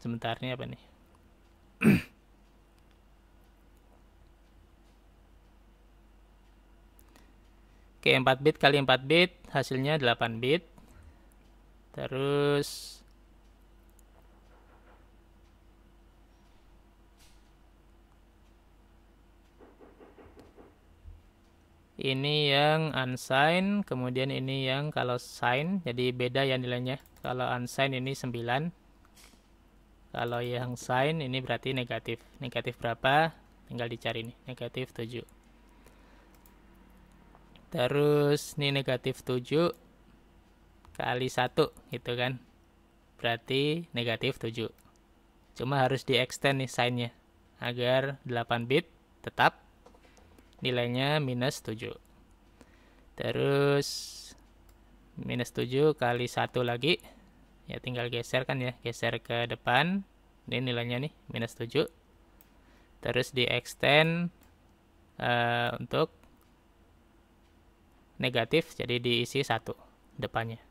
sebentar ini apa nih Oke, 4 bit kali 4 bit hasilnya 8 bit. Terus ini yang unsigned, kemudian ini yang kalau sign, jadi beda ya nilainya. Kalau unsigned ini 9, kalau yang sine ini berarti negatif. Negatif berapa? Tinggal dicari nih. Negatif 7. Terus ini negatif 7 kali 1 gitu kan. Berarti negatif 7. Cuma harus di extend nih nya Agar 8 bit tetap nilainya minus 7. Terus minus 7 kali 1 lagi ya tinggal geser kan ya geser ke depan ini nilainya nih minus 7 terus di extend uh, untuk negatif jadi diisi satu depannya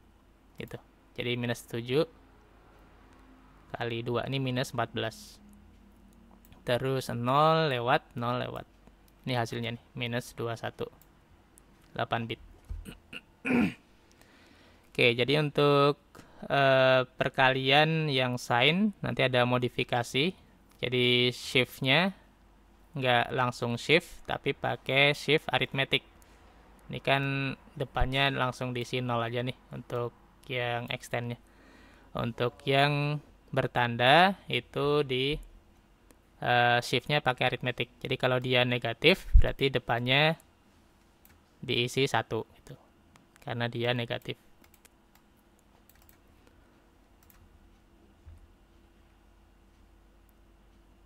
gitu jadi minus 7 kali 2 ini minus 14 terus 0 lewat 0 lewat ini hasilnya nih minus 21 8 bit oke jadi untuk Eh, perkalian yang sign nanti ada modifikasi jadi shiftnya nggak langsung shift tapi pakai shift aritmetik ini kan depannya langsung diisi nol aja nih untuk yang extendnya untuk yang bertanda itu di uh, shiftnya pakai aritmetik jadi kalau dia negatif berarti depannya diisi satu itu karena dia negatif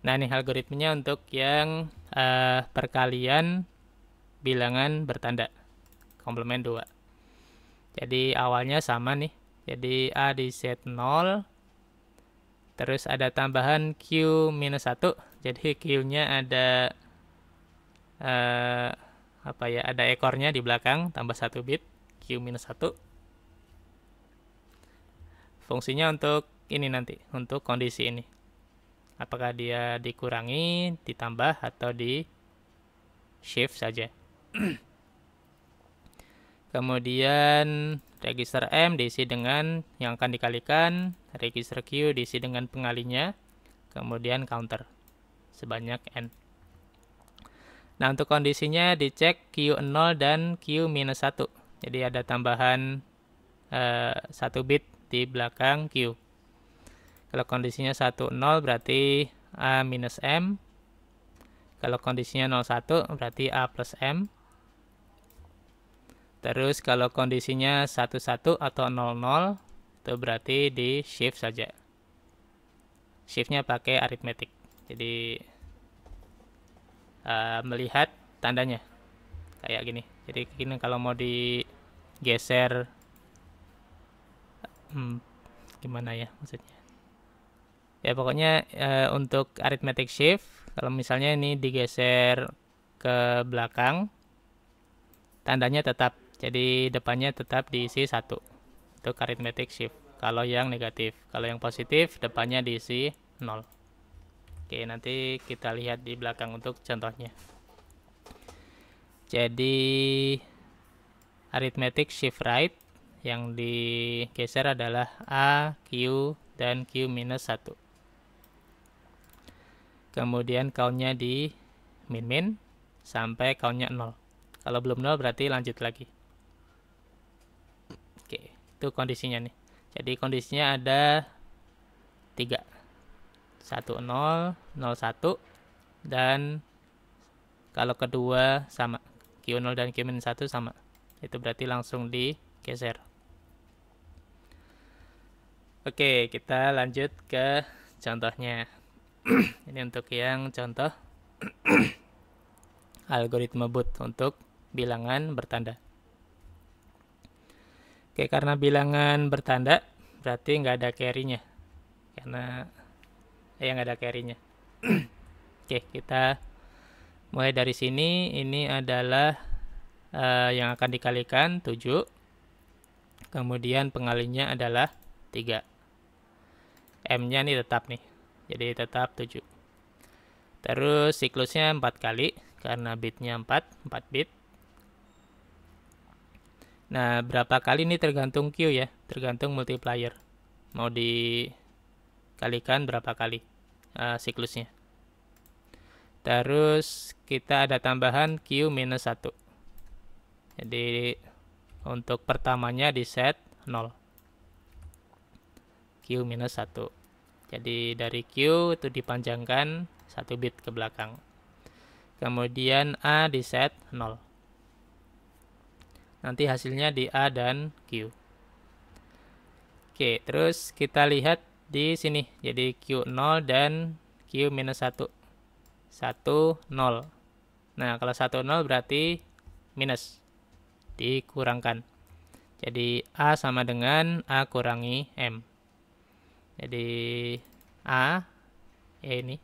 Nah, ini algoritmenya untuk yang uh, perkalian bilangan bertanda komplement 2. Jadi awalnya sama nih. Jadi A di set 0 terus ada tambahan Q minus 1. Jadi Q-nya ada uh, apa ya? Ada ekornya di belakang tambah 1 bit Q minus 1. Fungsinya untuk ini nanti, untuk kondisi ini apakah dia dikurangi, ditambah atau di shift saja. Kemudian register M diisi dengan yang akan dikalikan, register Q diisi dengan pengalinya, kemudian counter sebanyak N. Nah, untuk kondisinya dicek Q0 dan Q-1. Jadi ada tambahan eh, 1 bit di belakang Q. Kalau kondisinya 10 berarti A minus M. Kalau kondisinya 01 berarti A plus M. Terus kalau kondisinya 11 atau 00 itu berarti di shift saja. Shiftnya pakai aritmetik. Jadi uh, melihat tandanya kayak gini. Jadi ini kalau mau digeser hmm, gimana ya maksudnya? ya pokoknya e, untuk arithmetic shift kalau misalnya ini digeser ke belakang tandanya tetap jadi depannya tetap diisi satu untuk arithmetic shift kalau yang negatif kalau yang positif depannya diisi 0 oke nanti kita lihat di belakang untuk contohnya jadi arithmetic shift right yang digeser adalah A, Q, dan q minus satu kemudian countnya di min min sampai countnya 0 kalau belum 0 berarti lanjut lagi oke itu kondisinya nih jadi kondisinya ada 3 1 0 0 1 dan kalau kedua sama Q0 dan Q-1 sama itu berarti langsung digeser oke kita lanjut ke contohnya ini untuk yang contoh algoritma boot untuk bilangan bertanda. Oke, karena bilangan bertanda berarti nggak ada carry-nya. Karena eh nggak ada carry-nya. Oke, kita mulai dari sini. Ini adalah uh, yang akan dikalikan 7. Kemudian pengalinya adalah 3. M-nya ini tetap nih jadi tetap 7 terus siklusnya 4 kali karena bitnya 4 4 bit nah berapa kali ini tergantung Q ya tergantung multiplier mau dikalikan berapa kali uh, siklusnya terus kita ada tambahan Q minus 1 jadi untuk pertamanya di set 0 Q minus 1 jadi dari Q itu dipanjangkan satu bit ke belakang. Kemudian A di set 0. Nanti hasilnya di A dan Q. Oke, terus kita lihat di sini. Jadi Q0 dan Q-1. minus 1, 0. Nah, kalau 1, 0 berarti minus. Dikurangkan. Jadi A sama dengan A kurangi M. Jadi A E ini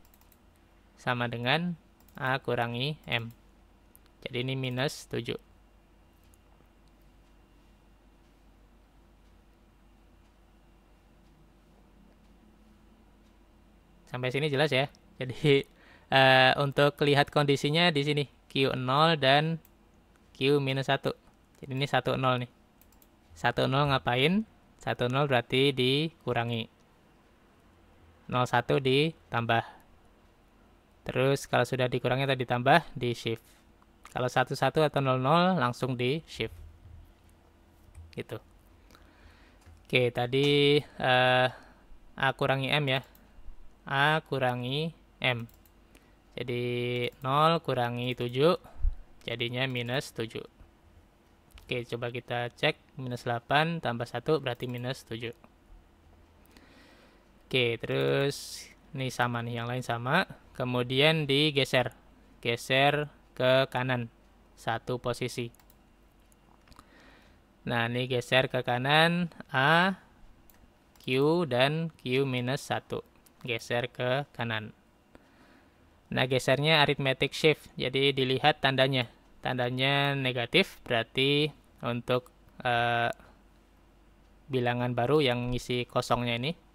sama dengan A kurangi M. Jadi ini minus 7. Sampai sini jelas ya. Jadi uh, untuk lihat kondisinya di sini Q0 dan Q minus 1. Jadi ini 1 0 nih. 1 0 ngapain? 1 0 berarti dikurangi. 01 ditambah. Terus kalau sudah dikurangi tadi ditambah di shift. Kalau 11 atau 00 langsung di shift. Gitu. Oke, tadi uh, A kurangi M ya. A kurangi M. Jadi 0 kurangi 7 jadinya minus 7. Oke, coba kita cek minus 8 tambah 1 berarti minus 7. Oke, terus ini sama nih, yang lain sama. Kemudian digeser. Geser ke kanan. Satu posisi. Nah, ini geser ke kanan A, Q, dan Q minus satu. Geser ke kanan. Nah, gesernya arithmetic shift. Jadi, dilihat tandanya. Tandanya negatif, berarti untuk uh, bilangan baru yang isi kosongnya ini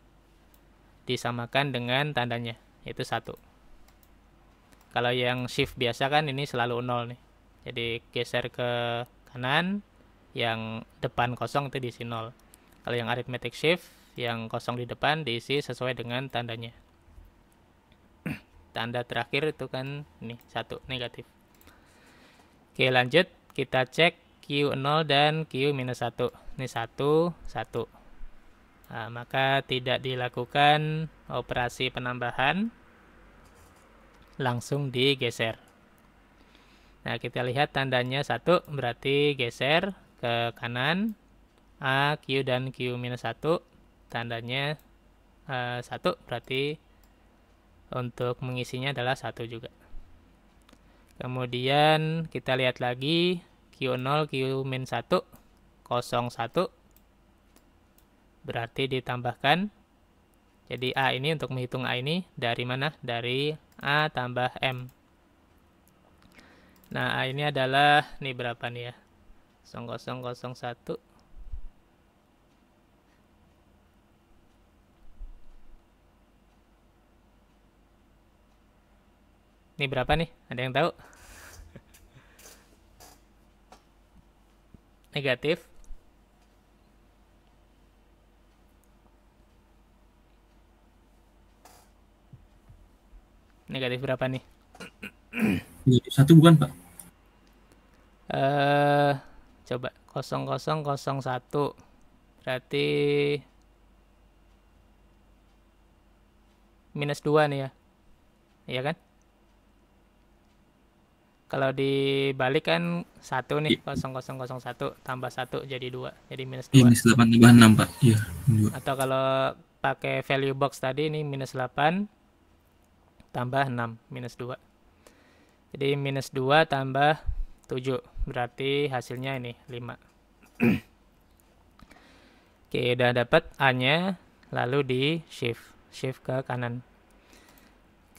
disamakan dengan tandanya yaitu satu kalau yang shift biasa kan ini selalu nol nih jadi geser ke kanan yang depan kosong itu diisi nol kalau yang arithmetic shift yang kosong di depan diisi sesuai dengan tandanya tanda terakhir itu kan nih satu negatif oke lanjut kita cek Q0 dan Q-1 ini 1 1 Nah, maka tidak dilakukan operasi penambahan, langsung digeser. Nah, kita lihat tandanya satu berarti geser ke kanan, A, Q, dan Q minus 1, tandanya satu berarti untuk mengisinya adalah satu juga. Kemudian kita lihat lagi Q0, Q 1, 0, satu berarti ditambahkan. Jadi A ini untuk menghitung A ini dari mana? Dari A tambah M. Nah, A ini adalah, ini berapa nih ya? 0001. Ini berapa nih? Ada yang tahu? Negatif Negatif berapa nih? Satu bukan pak? Eh uh, coba 0001 berarti minus dua nih ya. Iya kan? Kalau dibalik kan satu nih yeah. 0001 tambah satu jadi dua jadi minus iya, dua. minus delapan tambah enam pak. Iya. atau kalau pakai value box tadi ini minus delapan tambah 6 minus 2. Jadi minus 2 tambah 7. Berarti hasilnya ini 5. Oke, udah dapat A-nya, lalu di shift. Shift ke kanan.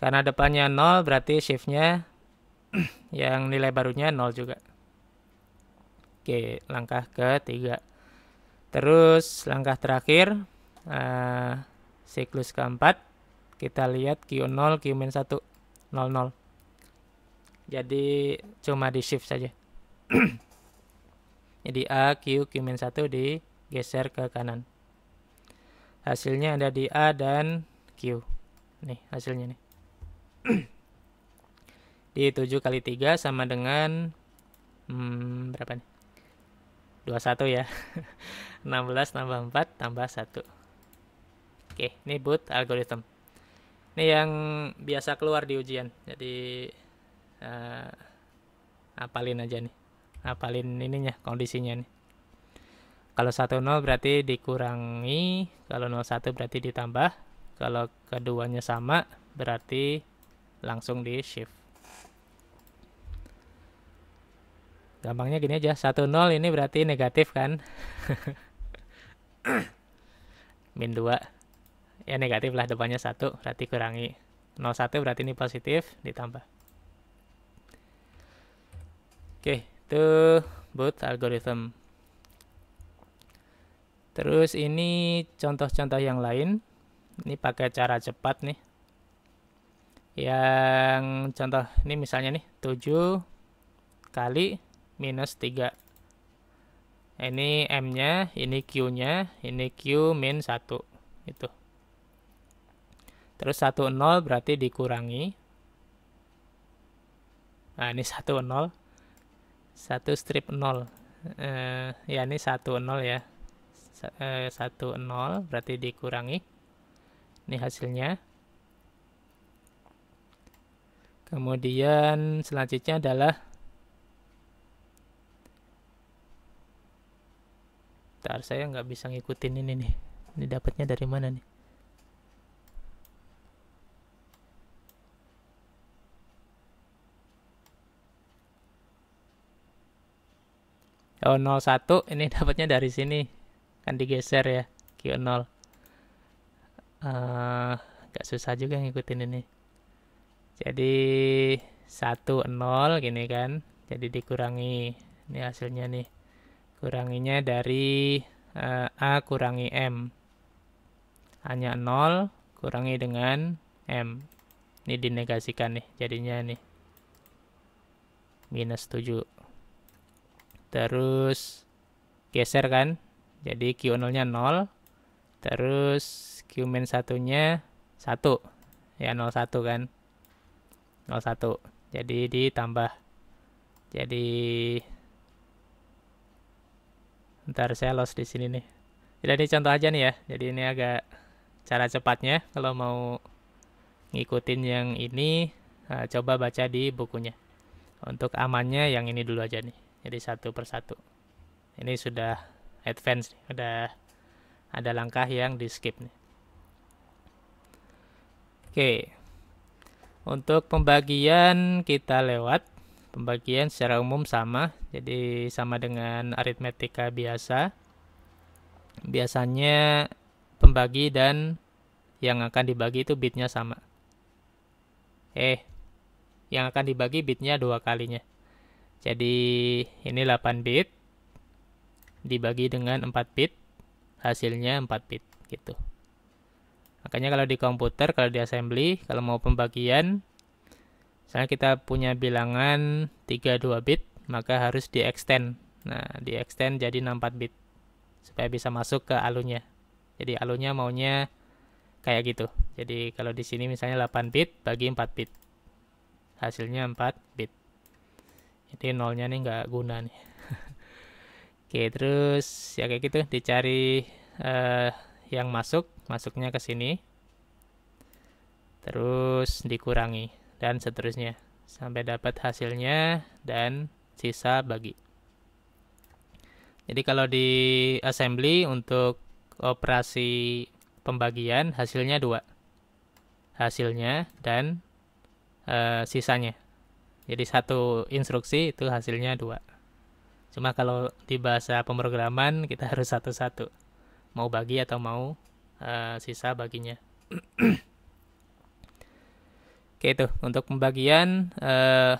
Karena depannya 0, berarti shift-nya yang nilai barunya 0 juga. Oke, langkah ketiga. Terus langkah terakhir, uh, siklus keempat, kita lihat Q0 Q-1 00. jadi cuma di shift saja jadi A Q Q-1 digeser ke kanan hasilnya ada di A dan Q nih hasilnya nih di 7 kali 3 sama dengan hmm, berapa nih 21 ya 16 tambah 4 tambah 1 oke ini boot algoritma ini yang biasa keluar di ujian jadi uh, apalin aja nih apalin ininya kondisinya nih kalau 10 berarti dikurangi, kalau 01 berarti ditambah, kalau keduanya sama berarti langsung di shift. Gampangnya gini aja, 10 ini berarti negatif kan? Min 2 ya negatif lah depannya satu berarti kurangi 01 berarti ini positif ditambah oke itu boot algorithm terus ini contoh-contoh yang lain ini pakai cara cepat nih yang contoh ini misalnya nih 7 kali minus 3 ini M nya, ini Q nya, ini Q min 1 itu Terus 1 0 berarti dikurangi. Nah, ini 1 0. 1 strip 0. Eh, ya, ini 1 0 ya. 1 0 eh, berarti dikurangi. Ini hasilnya. Kemudian selanjutnya adalah Bentar, saya nggak bisa ngikutin ini nih. Ini dapatnya dari mana nih? Q01 ini dapatnya dari sini kan digeser ya Q0 uh, gak susah juga ngikutin ini jadi 1 0 gini kan jadi dikurangi ini hasilnya nih kuranginya dari uh, A kurangi M hanya 0 kurangi dengan M ini dinegasikan nih jadinya nih minus 7 terus geser kan jadi Q 0 nya 0 terus Q min satunya 1 ya 01 kan 01 jadi ditambah jadi ntar saya loss di sini nih jadi ini contoh aja nih ya jadi ini agak cara cepatnya kalau mau ngikutin yang ini nah, coba baca di bukunya untuk amannya yang ini dulu aja nih jadi satu persatu ini sudah advance nih. udah ada langkah yang di skip nih oke untuk pembagian kita lewat pembagian secara umum sama jadi sama dengan aritmetika biasa biasanya pembagi dan yang akan dibagi itu bitnya sama eh yang akan dibagi bitnya dua kalinya jadi ini 8 bit dibagi dengan 4 bit, hasilnya 4 bit gitu. Makanya kalau di komputer, kalau di assembly, kalau mau pembagian, misalnya kita punya bilangan 32 bit, maka harus di extend. Nah, di extend jadi 64 bit supaya bisa masuk ke alunya. Jadi alunya maunya kayak gitu. Jadi kalau di sini misalnya 8 bit bagi 4 bit. Hasilnya 4 bit jadi nolnya nih nggak guna nih oke terus ya kayak gitu dicari uh, yang masuk masuknya ke sini terus dikurangi dan seterusnya sampai dapat hasilnya dan sisa bagi jadi kalau di assembly untuk operasi pembagian hasilnya dua hasilnya dan e, sisanya jadi satu instruksi itu hasilnya dua. Cuma kalau di bahasa pemrograman kita harus satu-satu. Mau bagi atau mau uh, sisa baginya. Oke itu untuk pembagian uh,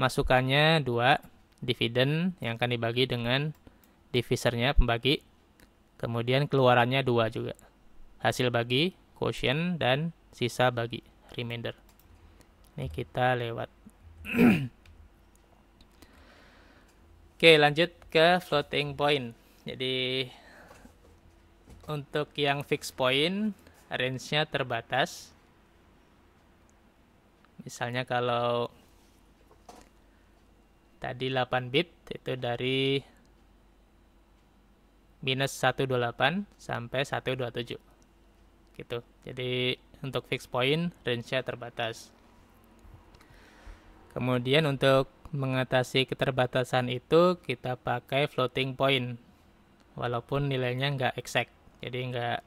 masukannya dua dividen yang akan dibagi dengan divisernya pembagi. Kemudian keluarannya dua juga. Hasil bagi, quotient dan sisa bagi, remainder. Ini kita lewat. Oke, lanjut ke floating point. Jadi untuk yang fixed point range-nya terbatas. Misalnya kalau tadi 8 bit itu dari minus 128 sampai 127. Gitu. Jadi untuk fixed point range-nya terbatas. Kemudian untuk mengatasi keterbatasan itu kita pakai floating point walaupun nilainya nggak exact jadi nggak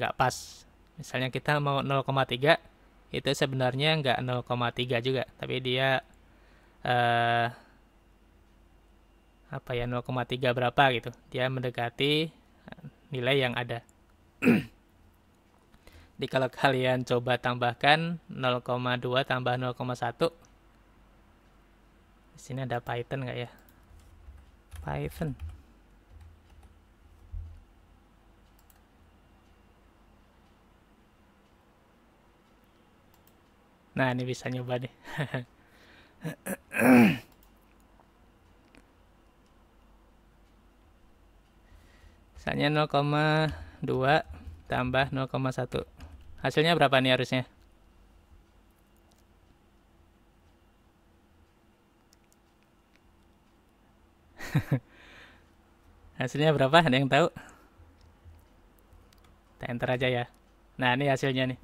nggak pas misalnya kita mau 0,3 itu sebenarnya nggak 0,3 juga tapi dia eh, apa ya 0,3 berapa gitu dia mendekati nilai yang ada jadi kalau kalian coba tambahkan 0,2 tambah 0,1 sini ada Python nggak ya? Python. Nah, ini bisa nyoba deh. Misalnya 0,2 tambah 0,1. Hasilnya berapa nih harusnya? hasilnya berapa? Ada yang tahu? Kita enter aja ya. Nah, ini hasilnya nih.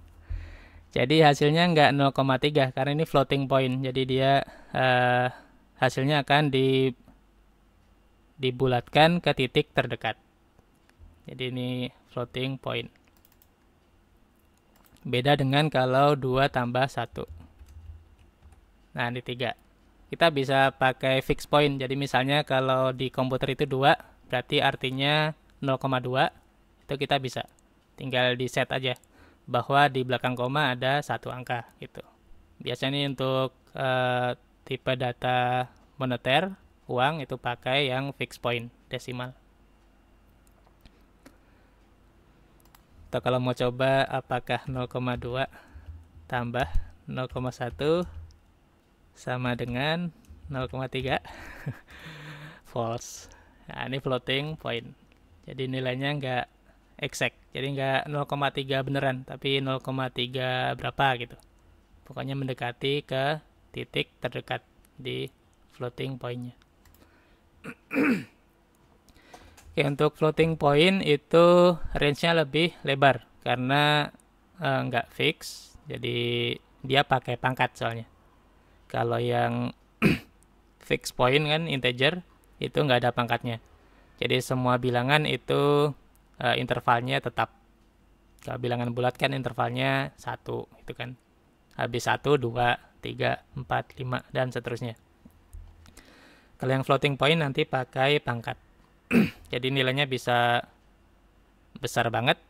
Jadi hasilnya nggak 0,3 karena ini floating point. Jadi dia uh, hasilnya akan di dibulatkan ke titik terdekat. Jadi ini floating point. Beda dengan kalau 2 tambah 1. Nah, ini 3 kita bisa pakai fixed point. Jadi misalnya kalau di komputer itu 2, berarti artinya 0,2 itu kita bisa. Tinggal di set aja bahwa di belakang koma ada satu angka gitu. Biasanya untuk e, tipe data moneter uang itu pakai yang fixed point desimal. Atau kalau mau coba apakah 0,2 tambah 0,1 sama dengan 0,3 false nah ini floating point jadi nilainya nggak exact jadi nggak 0,3 beneran tapi 0,3 berapa gitu pokoknya mendekati ke titik terdekat di floating pointnya Oke untuk floating point itu range-nya lebih lebar karena eh, nggak e, fix jadi dia pakai pangkat soalnya kalau yang fixed point kan integer itu nggak ada pangkatnya. Jadi semua bilangan itu e, intervalnya tetap. Kalau bilangan bulat kan intervalnya satu itu kan. Habis satu, dua, tiga, empat, lima dan seterusnya. Kalau yang floating point nanti pakai pangkat. Jadi nilainya bisa besar banget,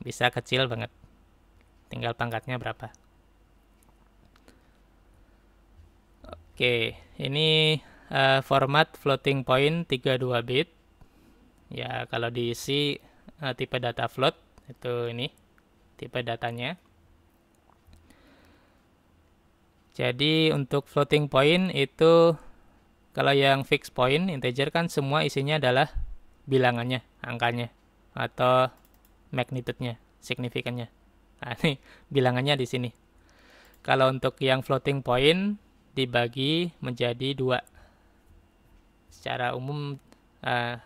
bisa kecil banget. Tinggal pangkatnya berapa. Oke, ini uh, format floating point 32 bit. Ya, kalau diisi uh, tipe data float itu ini tipe datanya. Jadi untuk floating point itu kalau yang fixed point integer kan semua isinya adalah bilangannya, angkanya atau magnitude-nya, signifikannya. Nah, ini bilangannya di sini. Kalau untuk yang floating point dibagi menjadi dua. Secara umum uh,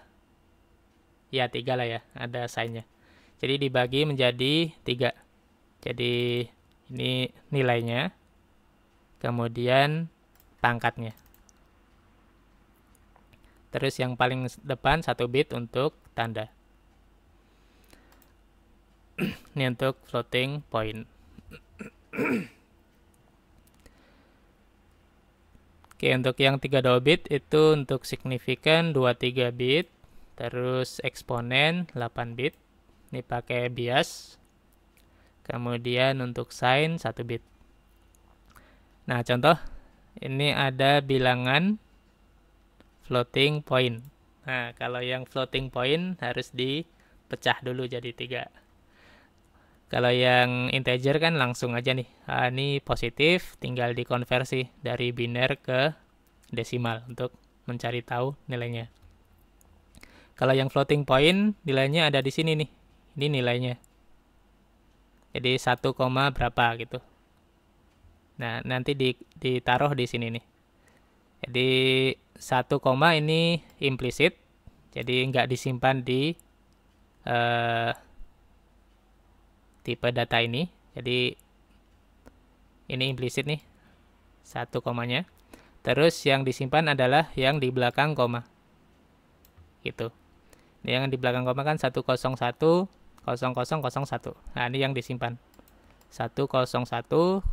ya tiga lah ya, ada sainnya. Jadi dibagi menjadi tiga. Jadi ini nilainya, kemudian pangkatnya. Terus yang paling depan satu bit untuk tanda. ini untuk floating point. Oke, untuk yang 3 double bit itu untuk signifikan 23 bit, terus eksponen 8 bit. Ini pakai bias. Kemudian untuk sign 1 bit. Nah, contoh ini ada bilangan floating point. Nah, kalau yang floating point harus dipecah dulu jadi tiga. Kalau yang integer kan langsung aja nih. Nah, ini positif, tinggal dikonversi dari biner ke desimal untuk mencari tahu nilainya. Kalau yang floating point, nilainya ada di sini nih. Ini nilainya. Jadi 1, berapa gitu. Nah, nanti di ditaruh di sini nih. Jadi 1, ini implisit. Jadi nggak disimpan di... eh, tipe data ini. Jadi ini implisit nih. Satu komanya. Terus yang disimpan adalah yang di belakang koma. Gitu. Ini yang di belakang koma kan 101 0001. Nah, ini yang disimpan. 101 0001.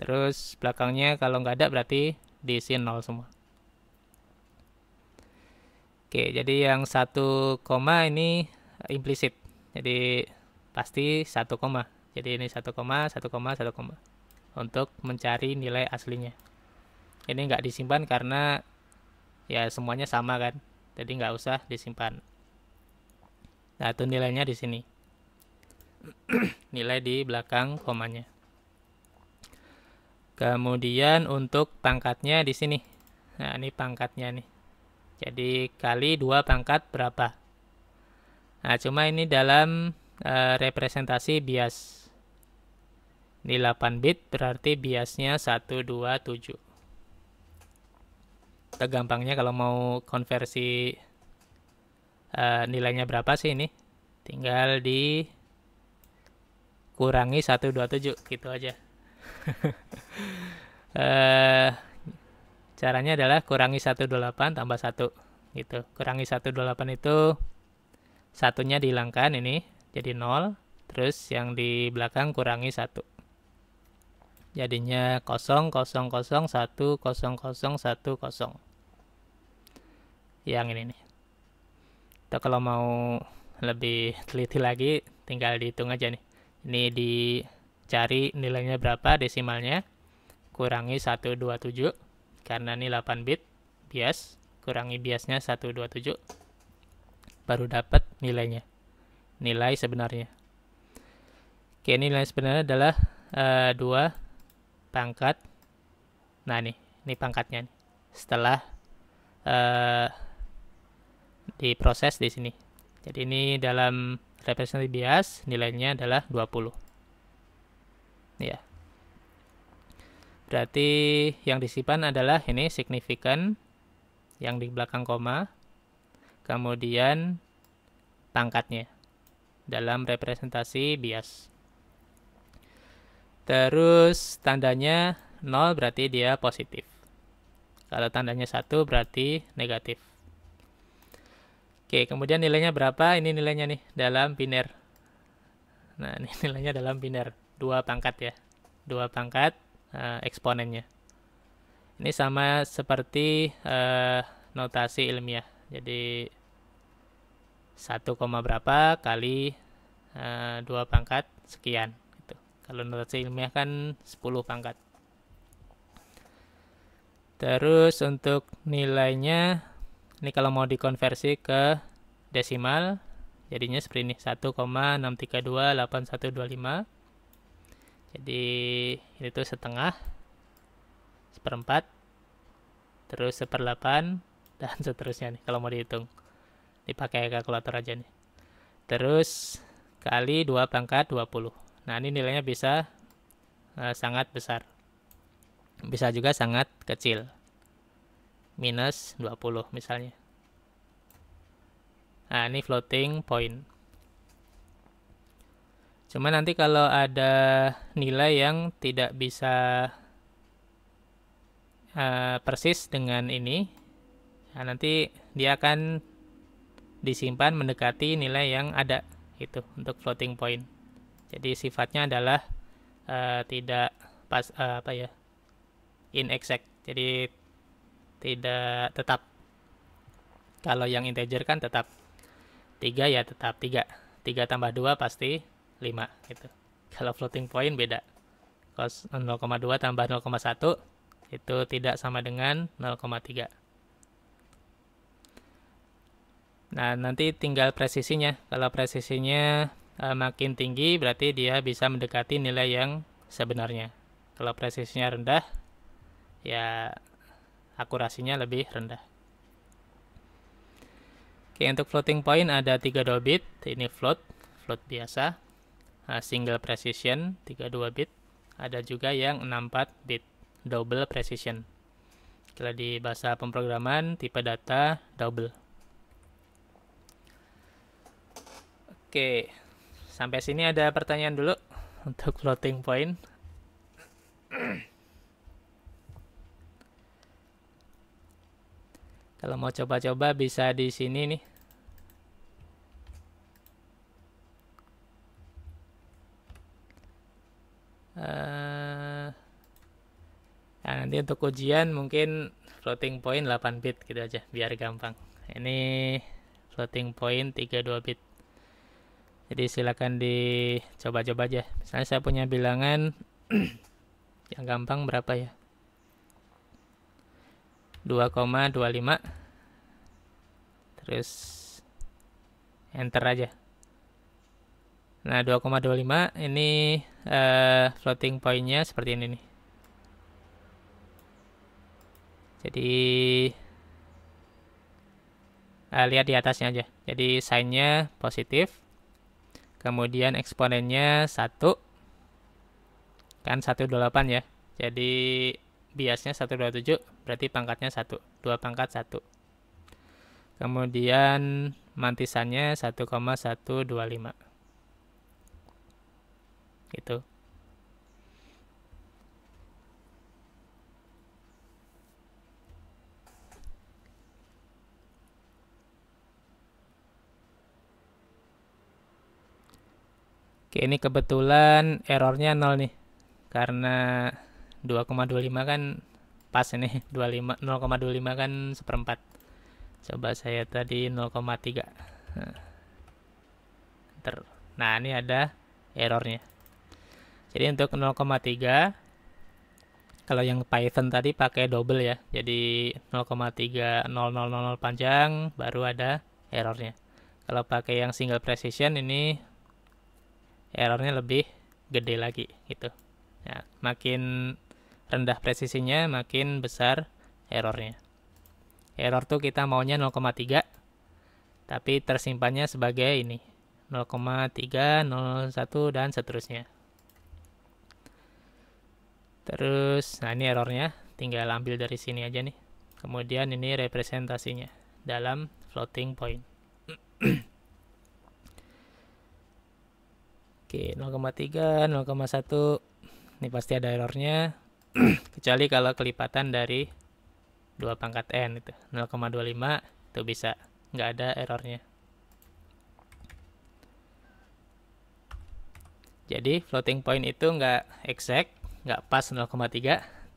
Terus belakangnya kalau nggak ada berarti diisi 0 semua. Oke, jadi yang 1 koma ini implisit. Jadi pasti 1 Jadi ini 1 koma, 1 1 Untuk mencari nilai aslinya. Ini nggak disimpan karena ya semuanya sama kan. Jadi nggak usah disimpan. Nah, itu nilainya di sini. nilai di belakang komanya. Kemudian untuk pangkatnya di sini. Nah, ini pangkatnya nih. Jadi kali dua pangkat berapa? Nah, cuma ini dalam e, representasi bias. Ini 8 bit, berarti biasnya 1, 2, 7. Tergampangnya kalau mau konversi e, nilainya berapa sih ini? Tinggal di kurangi 1, 2, 7. Gitu aja. e, caranya adalah kurangi 1, 2, 8, tambah 1. Gitu. Kurangi 1, 2, 8 itu satunya dihilangkan ini jadi nol, terus yang di belakang kurangi satu, jadinya kosong kosong kosong satu kosong kosong satu kosong yang ini nih atau kalau mau lebih teliti lagi tinggal dihitung aja nih ini dicari nilainya berapa desimalnya kurangi 127 karena ini 8 bit bias kurangi biasnya 127 baru dapat nilainya. Nilai sebenarnya. Oke, nilai sebenarnya adalah e, eh, 2 pangkat. Nah, nih, ini pangkatnya. Nih. Setelah e, diproses di sini. Jadi ini dalam representasi bias nilainya adalah 20. Ya. Berarti yang disimpan adalah ini signifikan yang di belakang koma kemudian pangkatnya dalam representasi bias. Terus tandanya 0 berarti dia positif. Kalau tandanya 1 berarti negatif. Oke, kemudian nilainya berapa? Ini nilainya nih dalam biner. Nah, ini nilainya dalam biner. Dua pangkat ya. Dua pangkat uh, eksponennya. Ini sama seperti uh, notasi ilmiah. Jadi 1, berapa kali eh, dua 2 pangkat sekian. Gitu. Kalau notasi ilmiah kan 10 pangkat. Terus untuk nilainya, ini kalau mau dikonversi ke desimal, jadinya seperti ini, 1,6328125. Jadi ini tuh setengah, seperempat, terus seperdelapan, dan seterusnya nih kalau mau dihitung dipakai pakai kalkulator aja nih. Terus kali 2 pangkat 20. Nah, ini nilainya bisa uh, sangat besar. Bisa juga sangat kecil. Minus 20 misalnya. Nah, ini floating point. Cuma nanti kalau ada nilai yang tidak bisa uh, persis dengan ini, nah nanti dia akan disimpan mendekati nilai yang ada itu untuk floating point. Jadi sifatnya adalah uh, tidak pas uh, apa ya inexact. Jadi tidak tetap. Kalau yang integer kan tetap. tiga ya tetap tiga tiga tambah dua pasti 5 gitu. Kalau floating point beda. 0,2 tambah 0,1 itu tidak sama dengan 0,3. Nah, nanti tinggal presisinya. Kalau presisinya e, makin tinggi, berarti dia bisa mendekati nilai yang sebenarnya. Kalau presisinya rendah, ya akurasinya lebih rendah. Oke, untuk floating point ada 3 2 bit. Ini float, float biasa. Nah, single precision 32 bit. Ada juga yang 64 bit, double precision. Kalau di bahasa pemrograman tipe data double. Oke, sampai sini ada pertanyaan dulu untuk floating point. Kalau mau coba-coba bisa di sini nih. Uh, nah nanti untuk ujian mungkin floating point 8 bit gitu aja biar gampang. Ini floating point 32 bit. Jadi silakan dicoba-coba aja. Misalnya saya punya bilangan yang gampang berapa ya? 2,25 terus enter aja. Nah, 2,25 ini uh, floating pointnya seperti ini nih. Jadi uh, lihat di atasnya aja. Jadi sign-nya positif, Kemudian eksponennya 1. Kan 128 ya. Jadi biasnya 127 berarti pangkatnya 1. 2 pangkat 1. Kemudian mantisannya 1,125. Gitu. Oke, ini kebetulan errornya nol nih. Karena 2,25 kan pas ini 25 0,25 kan seperempat coba saya tadi 0,3 Nah. nah ini ada errornya jadi untuk 0,3 kalau yang Python tadi pakai double ya jadi 0,3 0000 panjang baru ada errornya kalau pakai yang single precision ini errornya lebih gede lagi gitu. Ya, makin rendah presisinya makin besar errornya. Error tuh kita maunya 0,3 tapi tersimpannya sebagai ini 0,3, 01 dan seterusnya. Terus nah ini errornya, tinggal ambil dari sini aja nih. Kemudian ini representasinya dalam floating point. Oke, 0,3, 0,1. Ini pasti ada errornya. Kecuali kalau kelipatan dari 2 pangkat N itu. 0,25 itu bisa. Nggak ada errornya. Jadi floating point itu nggak exact, nggak pas 0,3,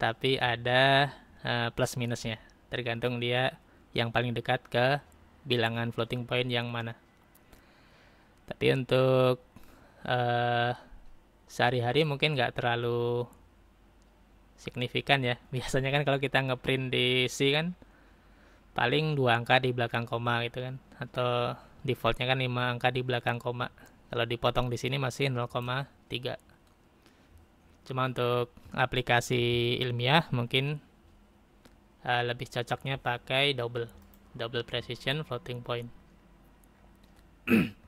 tapi ada uh, plus minusnya. Tergantung dia yang paling dekat ke bilangan floating point yang mana. Tapi untuk uh, sehari-hari mungkin nggak terlalu signifikan ya. Biasanya kan kalau kita ngeprint di C kan paling dua angka di belakang koma gitu kan atau defaultnya kan lima angka di belakang koma. Kalau dipotong di sini masih 0,3. Cuma untuk aplikasi ilmiah mungkin uh, lebih cocoknya pakai double double precision floating point.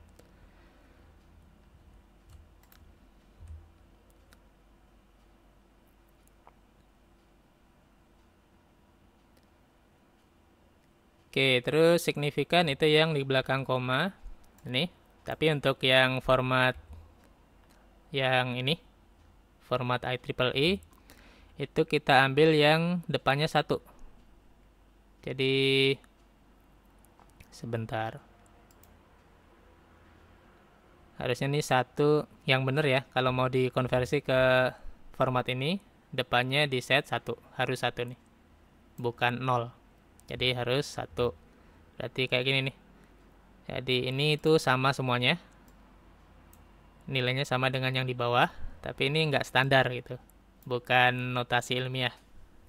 Oke, terus signifikan itu yang di belakang koma. Ini. Tapi untuk yang format yang ini, format IEEE, e, itu kita ambil yang depannya satu. Jadi, sebentar. Harusnya ini satu yang benar ya, kalau mau dikonversi ke format ini, depannya di set satu harus satu nih, bukan nol jadi harus satu berarti kayak gini nih jadi ini itu sama semuanya nilainya sama dengan yang di bawah tapi ini nggak standar gitu bukan notasi ilmiah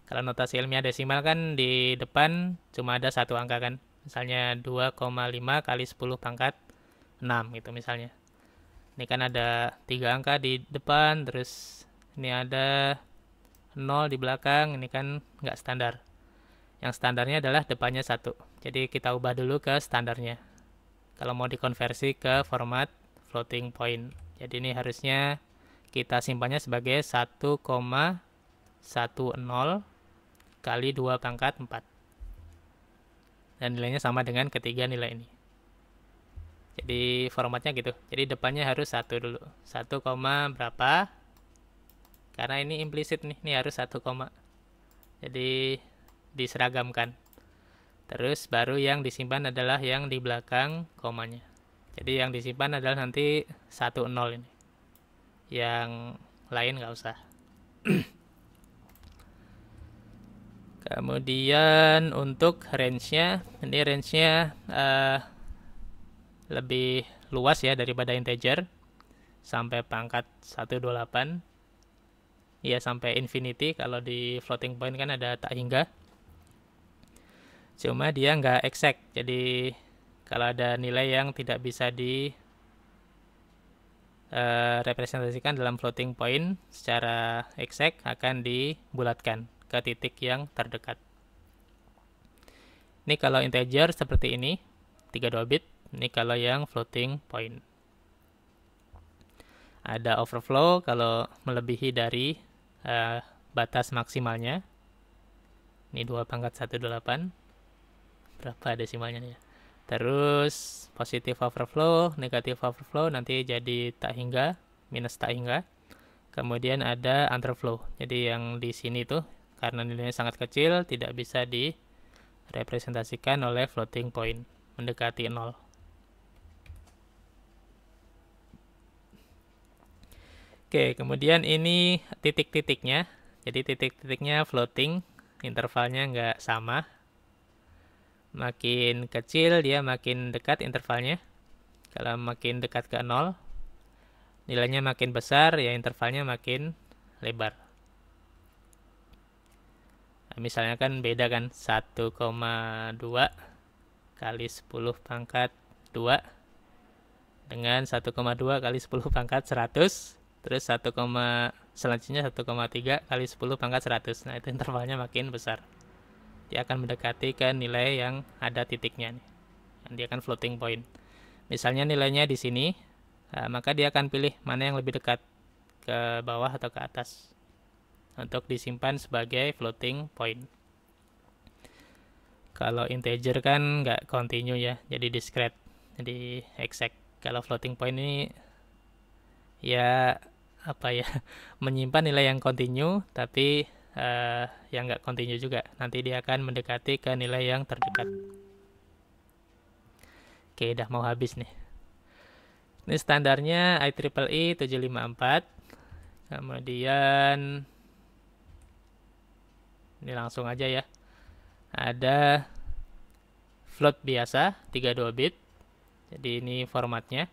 kalau notasi ilmiah desimal kan di depan cuma ada satu angka kan misalnya 2,5 kali 10 pangkat 6 gitu misalnya ini kan ada tiga angka di depan terus ini ada 0 di belakang ini kan nggak standar yang standarnya adalah depannya satu. Jadi kita ubah dulu ke standarnya. Kalau mau dikonversi ke format floating point. Jadi ini harusnya kita simpannya sebagai 1,10 kali 2 pangkat 4. Dan nilainya sama dengan ketiga nilai ini. Jadi formatnya gitu. Jadi depannya harus satu dulu. 1, berapa? Karena ini implisit nih, ini harus 1, jadi diseragamkan. Terus baru yang disimpan adalah yang di belakang komanya. Jadi yang disimpan adalah nanti 10 ini. Yang lain nggak usah. Kemudian untuk range-nya, ini range-nya uh, lebih luas ya daripada integer sampai pangkat 128. Ya sampai infinity kalau di floating point kan ada tak hingga cuma dia nggak exact jadi kalau ada nilai yang tidak bisa di uh, representasikan dalam floating point secara exact akan dibulatkan ke titik yang terdekat ini kalau integer seperti ini 32 bit ini kalau yang floating point ada overflow kalau melebihi dari uh, batas maksimalnya ini 2 pangkat 128 berapa desimalnya ya terus positif overflow negatif overflow nanti jadi tak hingga minus tak hingga kemudian ada underflow jadi yang di sini tuh karena nilainya sangat kecil tidak bisa direpresentasikan oleh floating point mendekati nol Oke, kemudian ini titik-titiknya. Jadi titik-titiknya floating, intervalnya nggak sama, makin kecil dia makin dekat intervalnya. Kalau makin dekat ke nol, nilainya makin besar ya intervalnya makin lebar. Nah, misalnya kan beda kan 1,2 kali 10 pangkat 2 dengan 1,2 kali 10 pangkat 100 terus 1, selanjutnya 1,3 kali 10 pangkat 100 nah itu intervalnya makin besar dia akan mendekati ke nilai yang ada titiknya. nih. Dia akan floating point. Misalnya nilainya di sini, eh, maka dia akan pilih mana yang lebih dekat ke bawah atau ke atas untuk disimpan sebagai floating point. Kalau integer kan nggak continue ya, jadi discrete, jadi exact. Kalau floating point ini ya apa ya menyimpan nilai yang continue tapi uh, yang nggak continue juga. Nanti dia akan mendekati ke nilai yang terdekat. Oke, udah mau habis nih. Ini standarnya IEEE 754. E Kemudian ini langsung aja ya. Ada float biasa 32 bit. Jadi ini formatnya.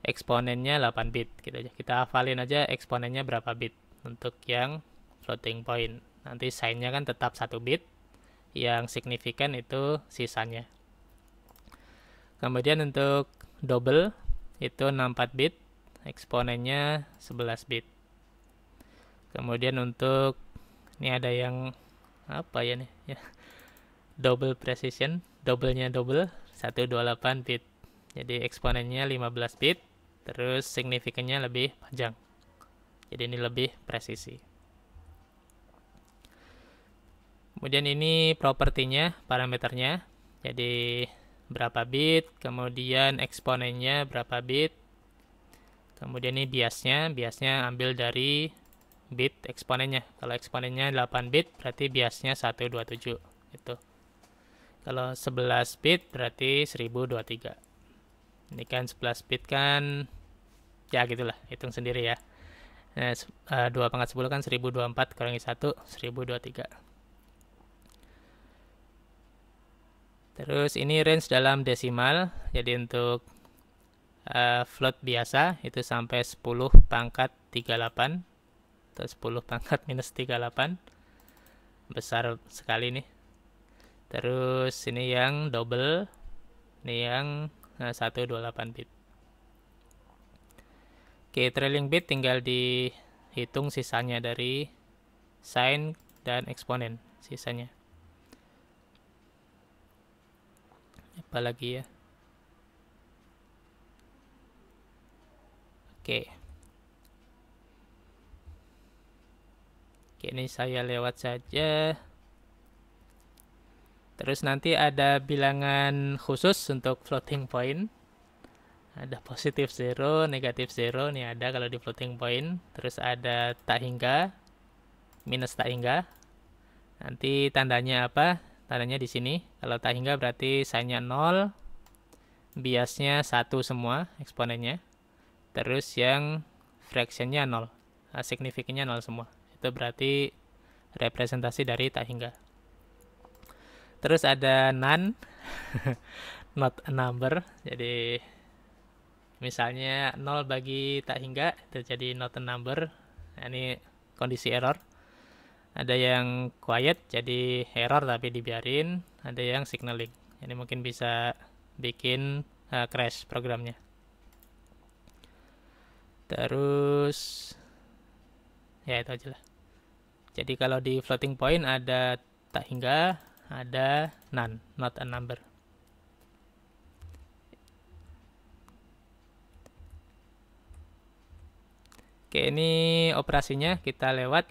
Eksponennya 8 bit gitu aja. Kita hafalin aja eksponennya berapa bit untuk yang floating point. Nanti signnya kan tetap satu bit, yang signifikan itu sisanya. Kemudian untuk double itu 64 bit, eksponennya 11 bit. Kemudian untuk ini ada yang apa ya nih ya double precision doublenya double 128 bit jadi eksponennya 15 bit terus signifikannya lebih panjang jadi ini lebih presisi Kemudian ini propertinya, parameternya. Jadi berapa bit, kemudian eksponennya berapa bit. Kemudian ini biasnya, biasnya ambil dari bit eksponennya. Kalau eksponennya 8 bit berarti biasnya 127 itu. Kalau 11 bit berarti 1023. Ini kan 11 bit kan ya gitulah, hitung sendiri ya. Nah, 2 eh, pangkat 10 kan 1024 kurangi 1 1023. Terus ini range dalam desimal, jadi untuk uh, float biasa itu sampai 10 pangkat 38 atau 10 pangkat minus 38 besar sekali nih terus ini yang double ini yang uh, eh, 128 bit oke trailing bit tinggal dihitung sisanya dari sine dan eksponen sisanya apa lagi ya oke oke ini saya lewat saja terus nanti ada bilangan khusus untuk floating point ada positif 0, negatif 0 nih ada kalau di floating point terus ada tak hingga minus tak hingga nanti tandanya apa tandanya di sini. Kalau tak hingga berarti signnya 0, biasnya satu semua eksponennya. Terus yang fractionnya 0, ah, signifikannya 0 semua. Itu berarti representasi dari tak hingga. Terus ada none, not a number. Jadi misalnya 0 bagi tak hingga, terjadi not a number. Nah, ini kondisi error ada yang quiet jadi error tapi dibiarin ada yang signaling ini mungkin bisa bikin uh, crash programnya terus ya itu aja lah jadi kalau di floating point ada tak hingga ada none not a number Oke, ini operasinya kita lewat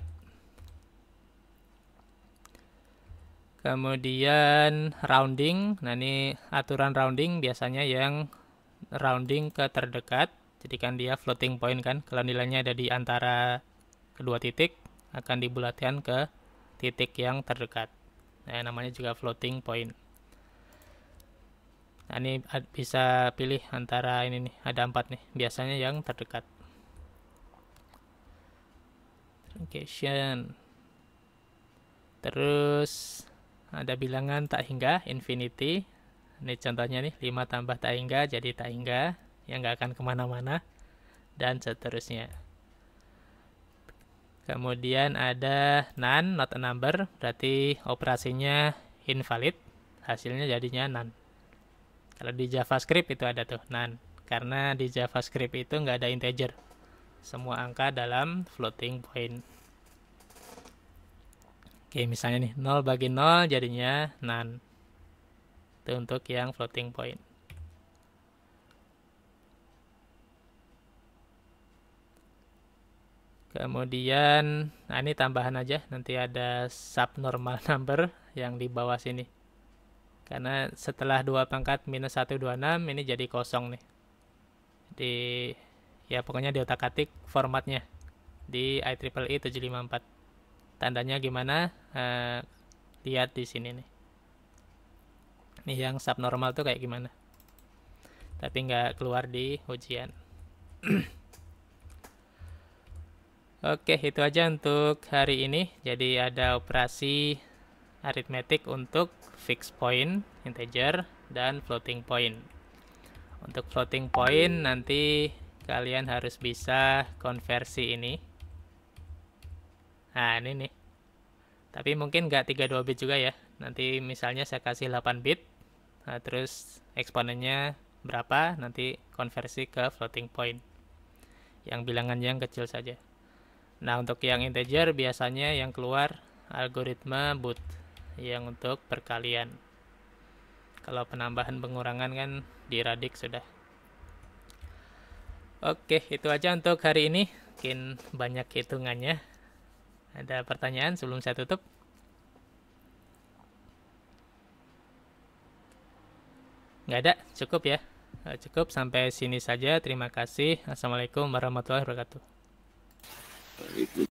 Kemudian rounding, nah ini aturan rounding biasanya yang rounding ke terdekat. jadikan dia floating point kan, kalau nilainya ada di antara kedua titik akan dibulatkan ke titik yang terdekat. Nah, namanya juga floating point. Nah, ini bisa pilih antara ini nih, ada empat nih, biasanya yang terdekat. Truncation. Terus ada bilangan tak hingga infinity ini contohnya nih 5 tambah tak hingga jadi tak hingga yang nggak akan kemana-mana dan seterusnya kemudian ada none not a number berarti operasinya invalid hasilnya jadinya none kalau di javascript itu ada tuh none karena di javascript itu nggak ada integer semua angka dalam floating point Oke, misalnya nih 0 bagi 0 jadinya none. Itu untuk yang floating point. Kemudian, nah ini tambahan aja, nanti ada subnormal number yang di bawah sini. Karena setelah 2 pangkat minus 126, ini jadi kosong nih. Di, ya pokoknya di otak-atik formatnya di IEEE 754. E tandanya gimana eh, lihat di sini nih ini yang subnormal tuh kayak gimana tapi nggak keluar di ujian Oke, itu aja untuk hari ini. Jadi ada operasi aritmetik untuk fixed point, integer, dan floating point. Untuk floating point nanti kalian harus bisa konversi ini Nah, ini nih. Tapi mungkin nggak 32 bit juga ya. Nanti misalnya saya kasih 8 bit. Nah, terus eksponennya berapa, nanti konversi ke floating point. Yang bilangan yang kecil saja. Nah, untuk yang integer biasanya yang keluar algoritma boot yang untuk perkalian. Kalau penambahan pengurangan kan di radix sudah. Oke, itu aja untuk hari ini. Mungkin banyak hitungannya. Ada pertanyaan sebelum saya tutup? Nggak ada, cukup ya. Eh, cukup sampai sini saja. Terima kasih. Assalamualaikum warahmatullahi wabarakatuh.